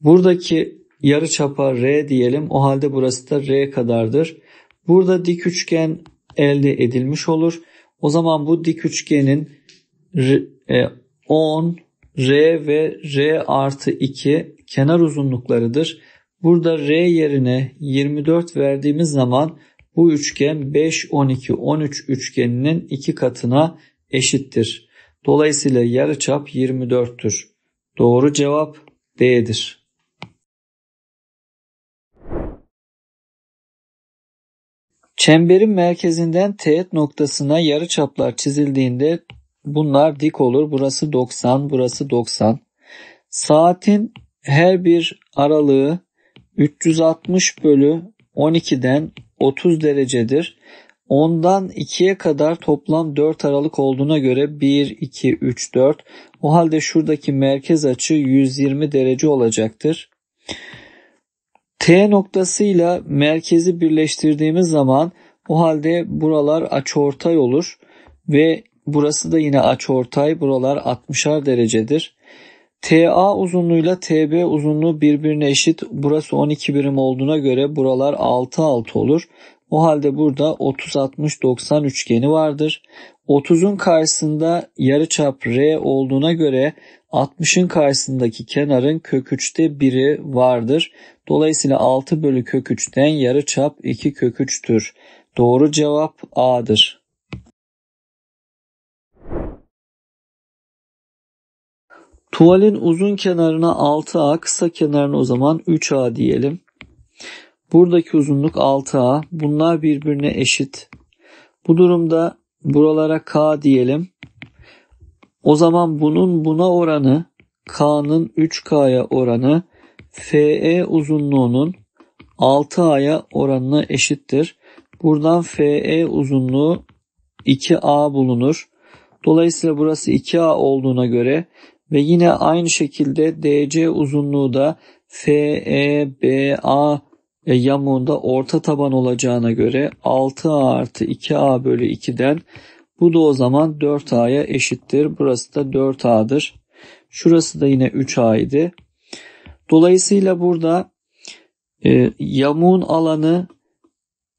S3: Buradaki yarıçapa R diyelim. O halde burası da R kadardır. Burada dik üçgen elde edilmiş olur. O zaman bu dik üçgenin 10, e, R ve R artı 2 kenar uzunluklarıdır. Burada R yerine 24 verdiğimiz zaman bu üçgen 5, 12, 13 üçgeninin iki katına eşittir. Dolayısıyla yarıçap 24'tür. Doğru cevap D'dir. Çemberin merkezinden teğet noktasına yarıçaplar çizildiğinde bunlar dik olur. Burası 90, burası 90. Saatin her bir aralığı 360 bölü 12'den 30 derecedir. 10'dan 2'ye kadar toplam 4 aralık olduğuna göre 1, 2, 3, 4. O halde şuradaki merkez açı 120 derece olacaktır. T noktasıyla merkezi birleştirdiğimiz zaman o halde buralar açıortay olur ve burası da yine açıortay buralar 60'ar derecedir. TA uzunluğuyla TB uzunluğu birbirine eşit. Burası 12 birim olduğuna göre buralar 6 6 olur. O halde burada 30 60 90 üçgeni vardır. 30'un karşısında yarıçap R olduğuna göre 60'ın karşısındaki kenarın kök 3'te 1'i vardır. Dolayısıyla 6 bölü kök 3'ten yarıçap 2 kök 3'tür. Doğru cevap A'dır. Tuvalin uzun kenarına 6A, kısa kenarına o zaman 3A diyelim. Buradaki uzunluk 6A. Bunlar birbirine eşit. Bu durumda buralara K diyelim. O zaman bunun buna oranı K'nın 3K'ya oranı FE uzunluğunun 6A'ya oranına eşittir. Buradan FE uzunluğu 2A bulunur. Dolayısıyla burası 2A olduğuna göre ve yine aynı şekilde DC uzunluğu da FEBA e, yamuğunda orta taban olacağına göre 6A artı 2A bölü 2'den bu da o zaman 4A'ya eşittir. Burası da 4A'dır. Şurası da yine 3A idi. Dolayısıyla burada e, yamuğun alanı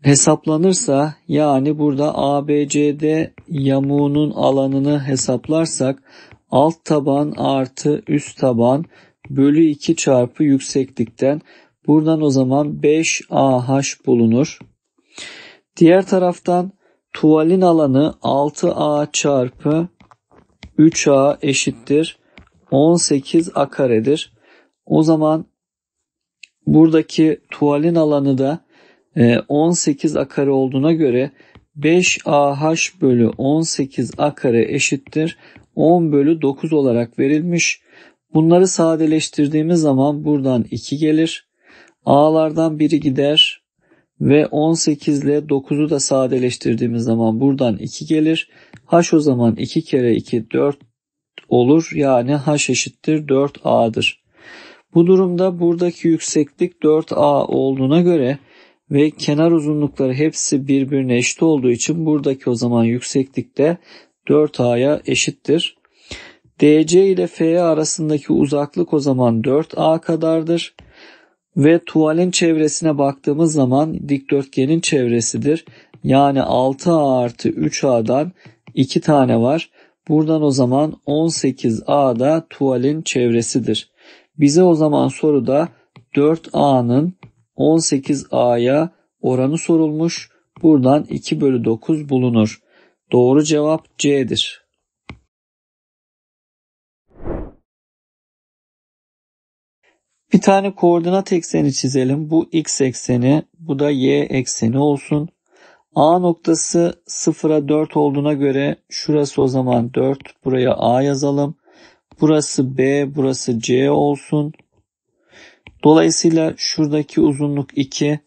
S3: hesaplanırsa yani burada ABCD yamuğunun alanını hesaplarsak alt taban artı üst taban bölü 2 çarpı yükseklikten buradan o zaman 5AH bulunur. Diğer taraftan tuvalin alanı 6A çarpı 3A eşittir 18A karedir. O zaman buradaki tuvalin alanı da 18 e, a kare olduğuna göre 5ah bölü 18 a kare eşittir 10 bölü 9 olarak verilmiş. Bunları sadeleştirdiğimiz zaman buradan 2 gelir. A'lardan biri gider ve 18 ile 9'u da sadeleştirdiğimiz zaman buradan 2 gelir. H o zaman 2 kere 2 4 olur. Yani H eşittir 4A'dır. Bu durumda buradaki yükseklik 4A olduğuna göre ve kenar uzunlukları hepsi birbirine eşit olduğu için buradaki o zaman yükseklikte 4A'ya eşittir. DC ile FE arasındaki uzaklık o zaman 4A kadardır. Ve tuvalin çevresine baktığımız zaman dikdörtgenin çevresidir. Yani 6A artı 3A'dan 2 tane var. Buradan o zaman 18A da tuvalin çevresidir. Bize o zaman soruda 4A'nın 18A'ya oranı sorulmuş. Buradan 2 bölü 9 bulunur. Doğru cevap C'dir. Bir tane koordinat ekseni çizelim. Bu x ekseni, bu da y ekseni olsun. A noktası 0'a 4 olduğuna göre şurası o zaman 4. Buraya A yazalım. Burası B, burası C olsun. Dolayısıyla şuradaki uzunluk 2.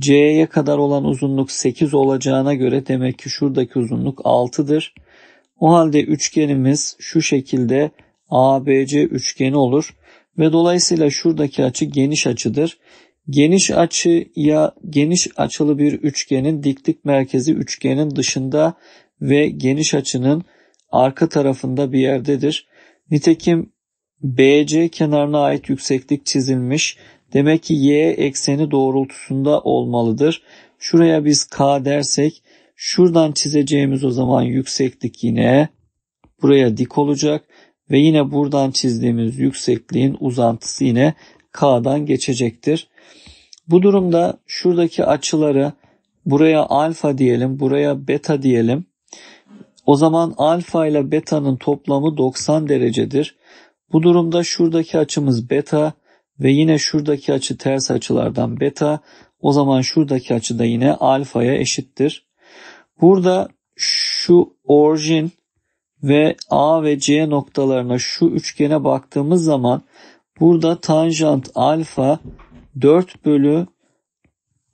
S3: C'ye kadar olan uzunluk 8 olacağına göre demek ki şuradaki uzunluk 6'dır. O halde üçgenimiz şu şekilde ABC üçgeni olur ve dolayısıyla şuradaki açı geniş açıdır. Geniş açı ya geniş açılı bir üçgenin diklik merkezi üçgenin dışında ve geniş açının arka tarafında bir yerdedir. Nitekim BC kenarına ait yükseklik çizilmiş Demek ki y ekseni doğrultusunda olmalıdır. Şuraya biz k dersek şuradan çizeceğimiz o zaman yükseklik yine buraya dik olacak ve yine buradan çizdiğimiz yüksekliğin uzantısı yine k'dan geçecektir. Bu durumda şuradaki açıları buraya alfa diyelim, buraya beta diyelim. O zaman alfa ile beta'nın toplamı 90 derecedir. Bu durumda şuradaki açımız beta, ve yine şuradaki açı ters açılardan beta o zaman şuradaki açı da yine alfaya eşittir. Burada şu orijin ve A ve C noktalarına şu üçgene baktığımız zaman burada tanjant alfa 4 bölü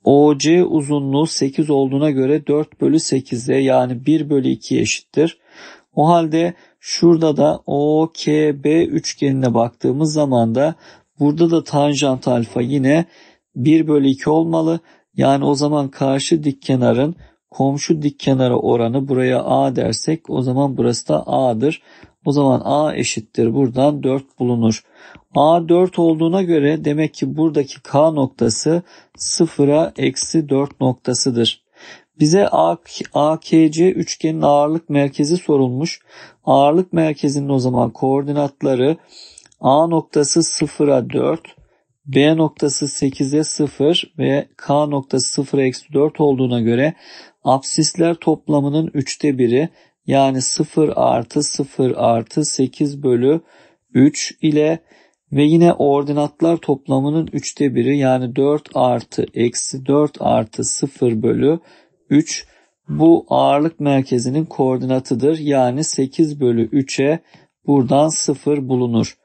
S3: OC uzunluğu 8 olduğuna göre 4 bölü 8'e yani 1 bölü 2 eşittir. O halde şurada da OKB üçgenine baktığımız zaman da Burada da tanjant alfa yine 1 bölü 2 olmalı. Yani o zaman karşı dik kenarın komşu dik kenara oranı buraya A dersek o zaman burası da A'dır. O zaman A eşittir buradan 4 bulunur. A 4 olduğuna göre demek ki buradaki K noktası 0'a eksi 4 noktasıdır. Bize AKC üçgenin ağırlık merkezi sorulmuş. Ağırlık merkezinin o zaman koordinatları A noktası sıfıra 4, B noktası 8'e 0 ve K noktası 0 eksi 4 olduğuna göre absisler toplamının 3'te biri yani 0 artı 0 artı 8 bölü 3 ile ve yine ordinatlar toplamının 3'te biri yani 4 artı eksi 4 artı 0 bölü 3 bu ağırlık merkezinin koordinatıdır. Yani 8 bölü 3'e buradan 0 bulunur.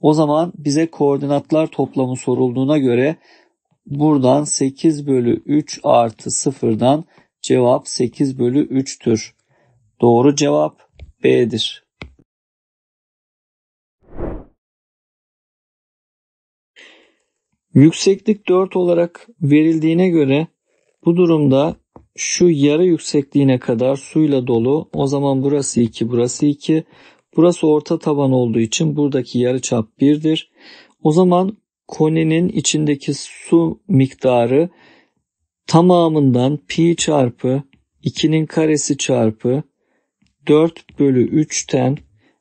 S3: O zaman bize koordinatlar toplamı sorulduğuna göre buradan 8 bölü 3 artı 0'dan cevap 8 bölü 3'tür. Doğru cevap B'dir. Yükseklik 4 olarak verildiğine göre bu durumda şu yarı yüksekliğine kadar suyla dolu. O zaman burası 2, burası 2. Burası orta taban olduğu için buradaki yarı çap 1'dir. O zaman koninin içindeki su miktarı tamamından pi çarpı 2'nin karesi çarpı 4 bölü 3'ten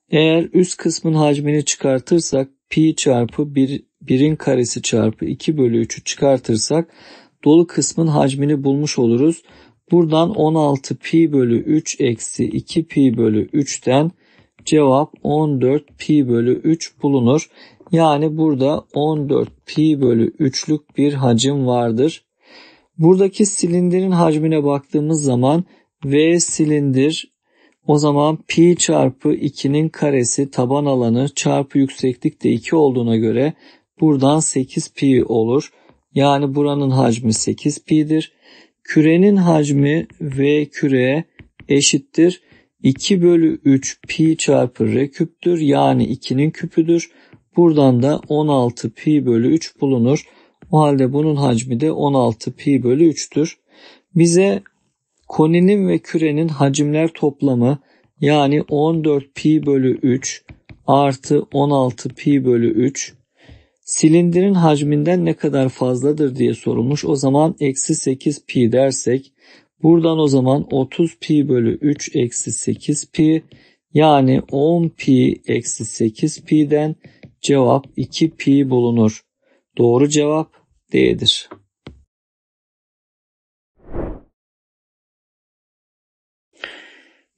S3: eğer üst kısmın hacmini çıkartırsak pi çarpı 1, 1'in karesi çarpı 2 bölü 3'ü çıkartırsak dolu kısmın hacmini bulmuş oluruz. Buradan 16 pi bölü 3 eksi 2 pi bölü 3'ten Cevap 14 pi bölü 3 bulunur. Yani burada 14 pi bölü 3'lük bir hacim vardır. Buradaki silindirin hacmine baktığımız zaman V silindir o zaman pi çarpı 2'nin karesi taban alanı çarpı yükseklik de 2 olduğuna göre buradan 8 pi olur. Yani buranın hacmi 8 pi'dir. Kürenin hacmi v küre eşittir. 2 bölü 3 pi çarpı r küptür. Yani 2'nin küpüdür. Buradan da 16 pi bölü 3 bulunur. O halde bunun hacmi de 16 pi bölü 3'tür. Bize koninin ve kürenin hacimler toplamı yani 14 pi bölü 3 artı 16 pi bölü 3 silindirin hacminden ne kadar fazladır diye sorulmuş. O zaman eksi 8 pi dersek Buradan o zaman 30 pi bölü 3 eksi 8 pi yani 10 pi eksi 8 pi'den cevap 2 pi bulunur. Doğru cevap D'dir.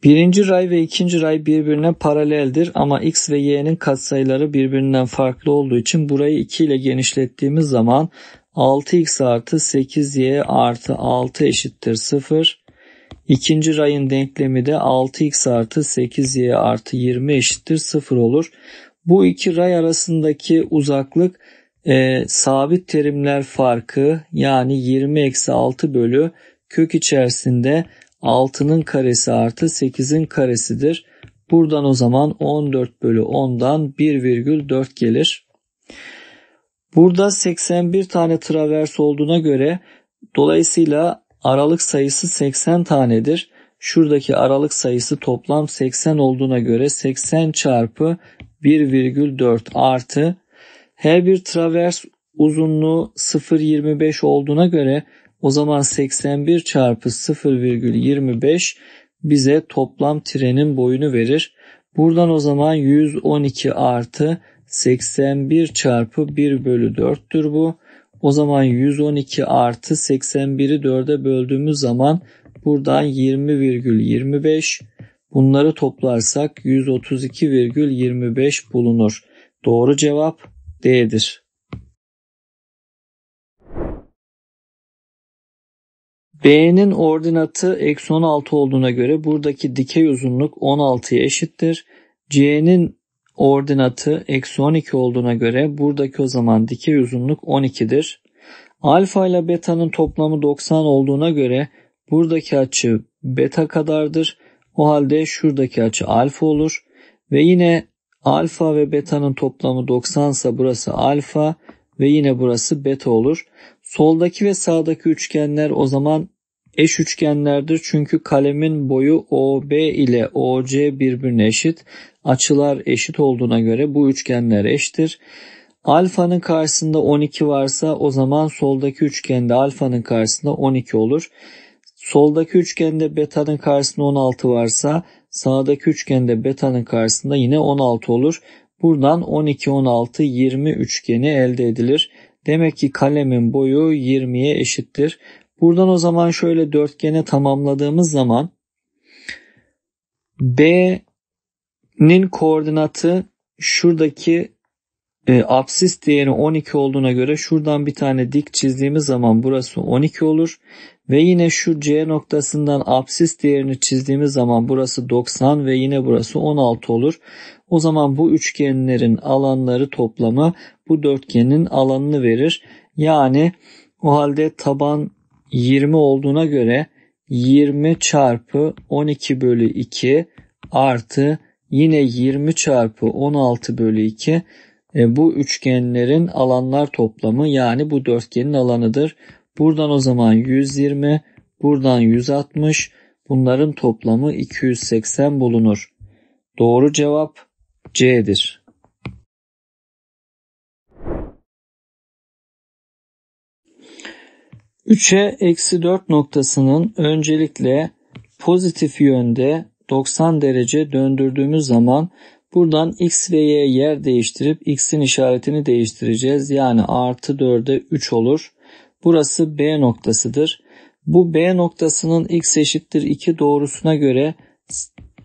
S3: Birinci ray ve ikinci ray birbirine paraleldir ama x ve y'nin katsayıları birbirinden farklı olduğu için burayı 2 ile genişlettiğimiz zaman 6x artı 8y artı 6 eşittir 0. İkinci rayın denklemi de 6x artı 8y artı 20 eşittir 0 olur. Bu iki ray arasındaki uzaklık e, sabit terimler farkı yani 20 eksi 6 bölü kök içerisinde 6'nın karesi artı 8'in karesidir. Buradan o zaman 14 bölü 10'dan 1,4 gelir. Burada 81 tane travers olduğuna göre dolayısıyla aralık sayısı 80 tanedir. Şuradaki aralık sayısı toplam 80 olduğuna göre 80 çarpı 1,4 artı her bir travers uzunluğu 0,25 olduğuna göre o zaman 81 çarpı 0,25 bize toplam trenin boyunu verir. Buradan o zaman 112 artı 81 çarpı 1 bölü 4'tür bu. O zaman 112 artı 81'i 4'e böldüğümüz zaman buradan 20,25 bunları toplarsak 132,25 bulunur. Doğru cevap D'dir. B'nin ordinatı eksi 16 olduğuna göre buradaki dikey uzunluk 16'ya eşittir. C'nin ordinatı eksi 12 olduğuna göre buradaki o zaman dikey uzunluk 12'dir. Alfa ile beta'nın toplamı 90 olduğuna göre buradaki açı beta kadardır. O halde şuradaki açı alfa olur. Ve yine alfa ve beta'nın toplamı 90 ise burası alfa ve yine burası beta olur. Soldaki ve sağdaki üçgenler o zaman eş üçgenlerdir çünkü kalemin boyu OB ile OC birbirine eşit. Açılar eşit olduğuna göre bu üçgenler eşittir. Alfanın karşısında 12 varsa o zaman soldaki üçgende alfanın karşısında 12 olur. Soldaki üçgende betanın karşısında 16 varsa sağdaki üçgende betanın karşısında yine 16 olur. Buradan 12, 16, 20 üçgeni elde edilir. Demek ki kalemin boyu 20'ye eşittir. Buradan o zaman şöyle dörtgene tamamladığımız zaman B nin koordinatı şuradaki e, absis değeri 12 olduğuna göre şuradan bir tane dik çizdiğimiz zaman burası 12 olur. Ve yine şu C noktasından absis değerini çizdiğimiz zaman burası 90 ve yine burası 16 olur. O zaman bu üçgenlerin alanları toplamı bu dörtgenin alanını verir. Yani o halde taban 20 olduğuna göre 20 çarpı 12 bölü 2 artı yine 20 çarpı 16 bölü 2 e, bu üçgenlerin alanlar toplamı yani bu dörtgenin alanıdır. Buradan o zaman 120, buradan 160, bunların toplamı 280 bulunur. Doğru cevap C'dir. Üçe eksi 4 noktasının öncelikle pozitif yönde 90 derece döndürdüğümüz zaman buradan x ve y yer değiştirip x'in işaretini değiştireceğiz. Yani artı 4'e 3 olur. Burası B noktasıdır. Bu B noktasının x eşittir 2 doğrusuna göre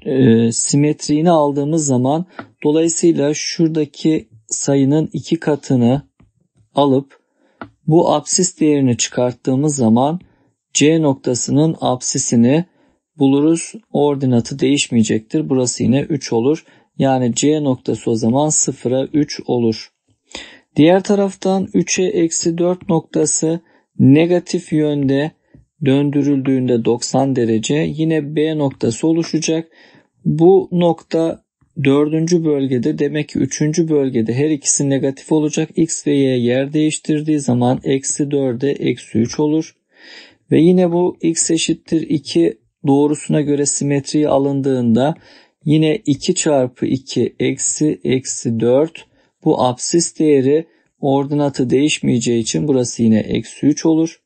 S3: e, simetriğini aldığımız zaman dolayısıyla şuradaki sayının 2 katını alıp bu absis değerini çıkarttığımız zaman C noktasının absisini buluruz. Ordinatı değişmeyecektir. Burası yine 3 olur. Yani C noktası o zaman 0'a 3 olur. Diğer taraftan 3'e eksi 4 noktası negatif yönde döndürüldüğünde 90 derece yine B noktası oluşacak. Bu nokta dördüncü bölgede demek ki üçüncü bölgede her ikisi negatif olacak. X ve Y yer değiştirdiği zaman eksi 4'e eksi 3 olur. Ve yine bu x eşittir 2 doğrusuna göre simetriği alındığında yine 2 çarpı 2 eksi eksi 4 bu absis değeri ordinatı değişmeyeceği için burası yine eksi 3 olur.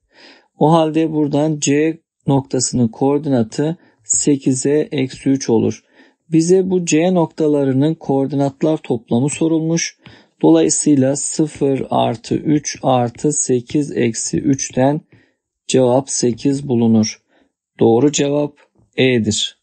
S3: O halde buradan C noktasının koordinatı 8'e eksi 3 olur. Bize bu C noktalarının koordinatlar toplamı sorulmuş. Dolayısıyla 0 artı 3 artı 8 eksi 3'ten cevap 8 bulunur. Doğru cevap E'dir.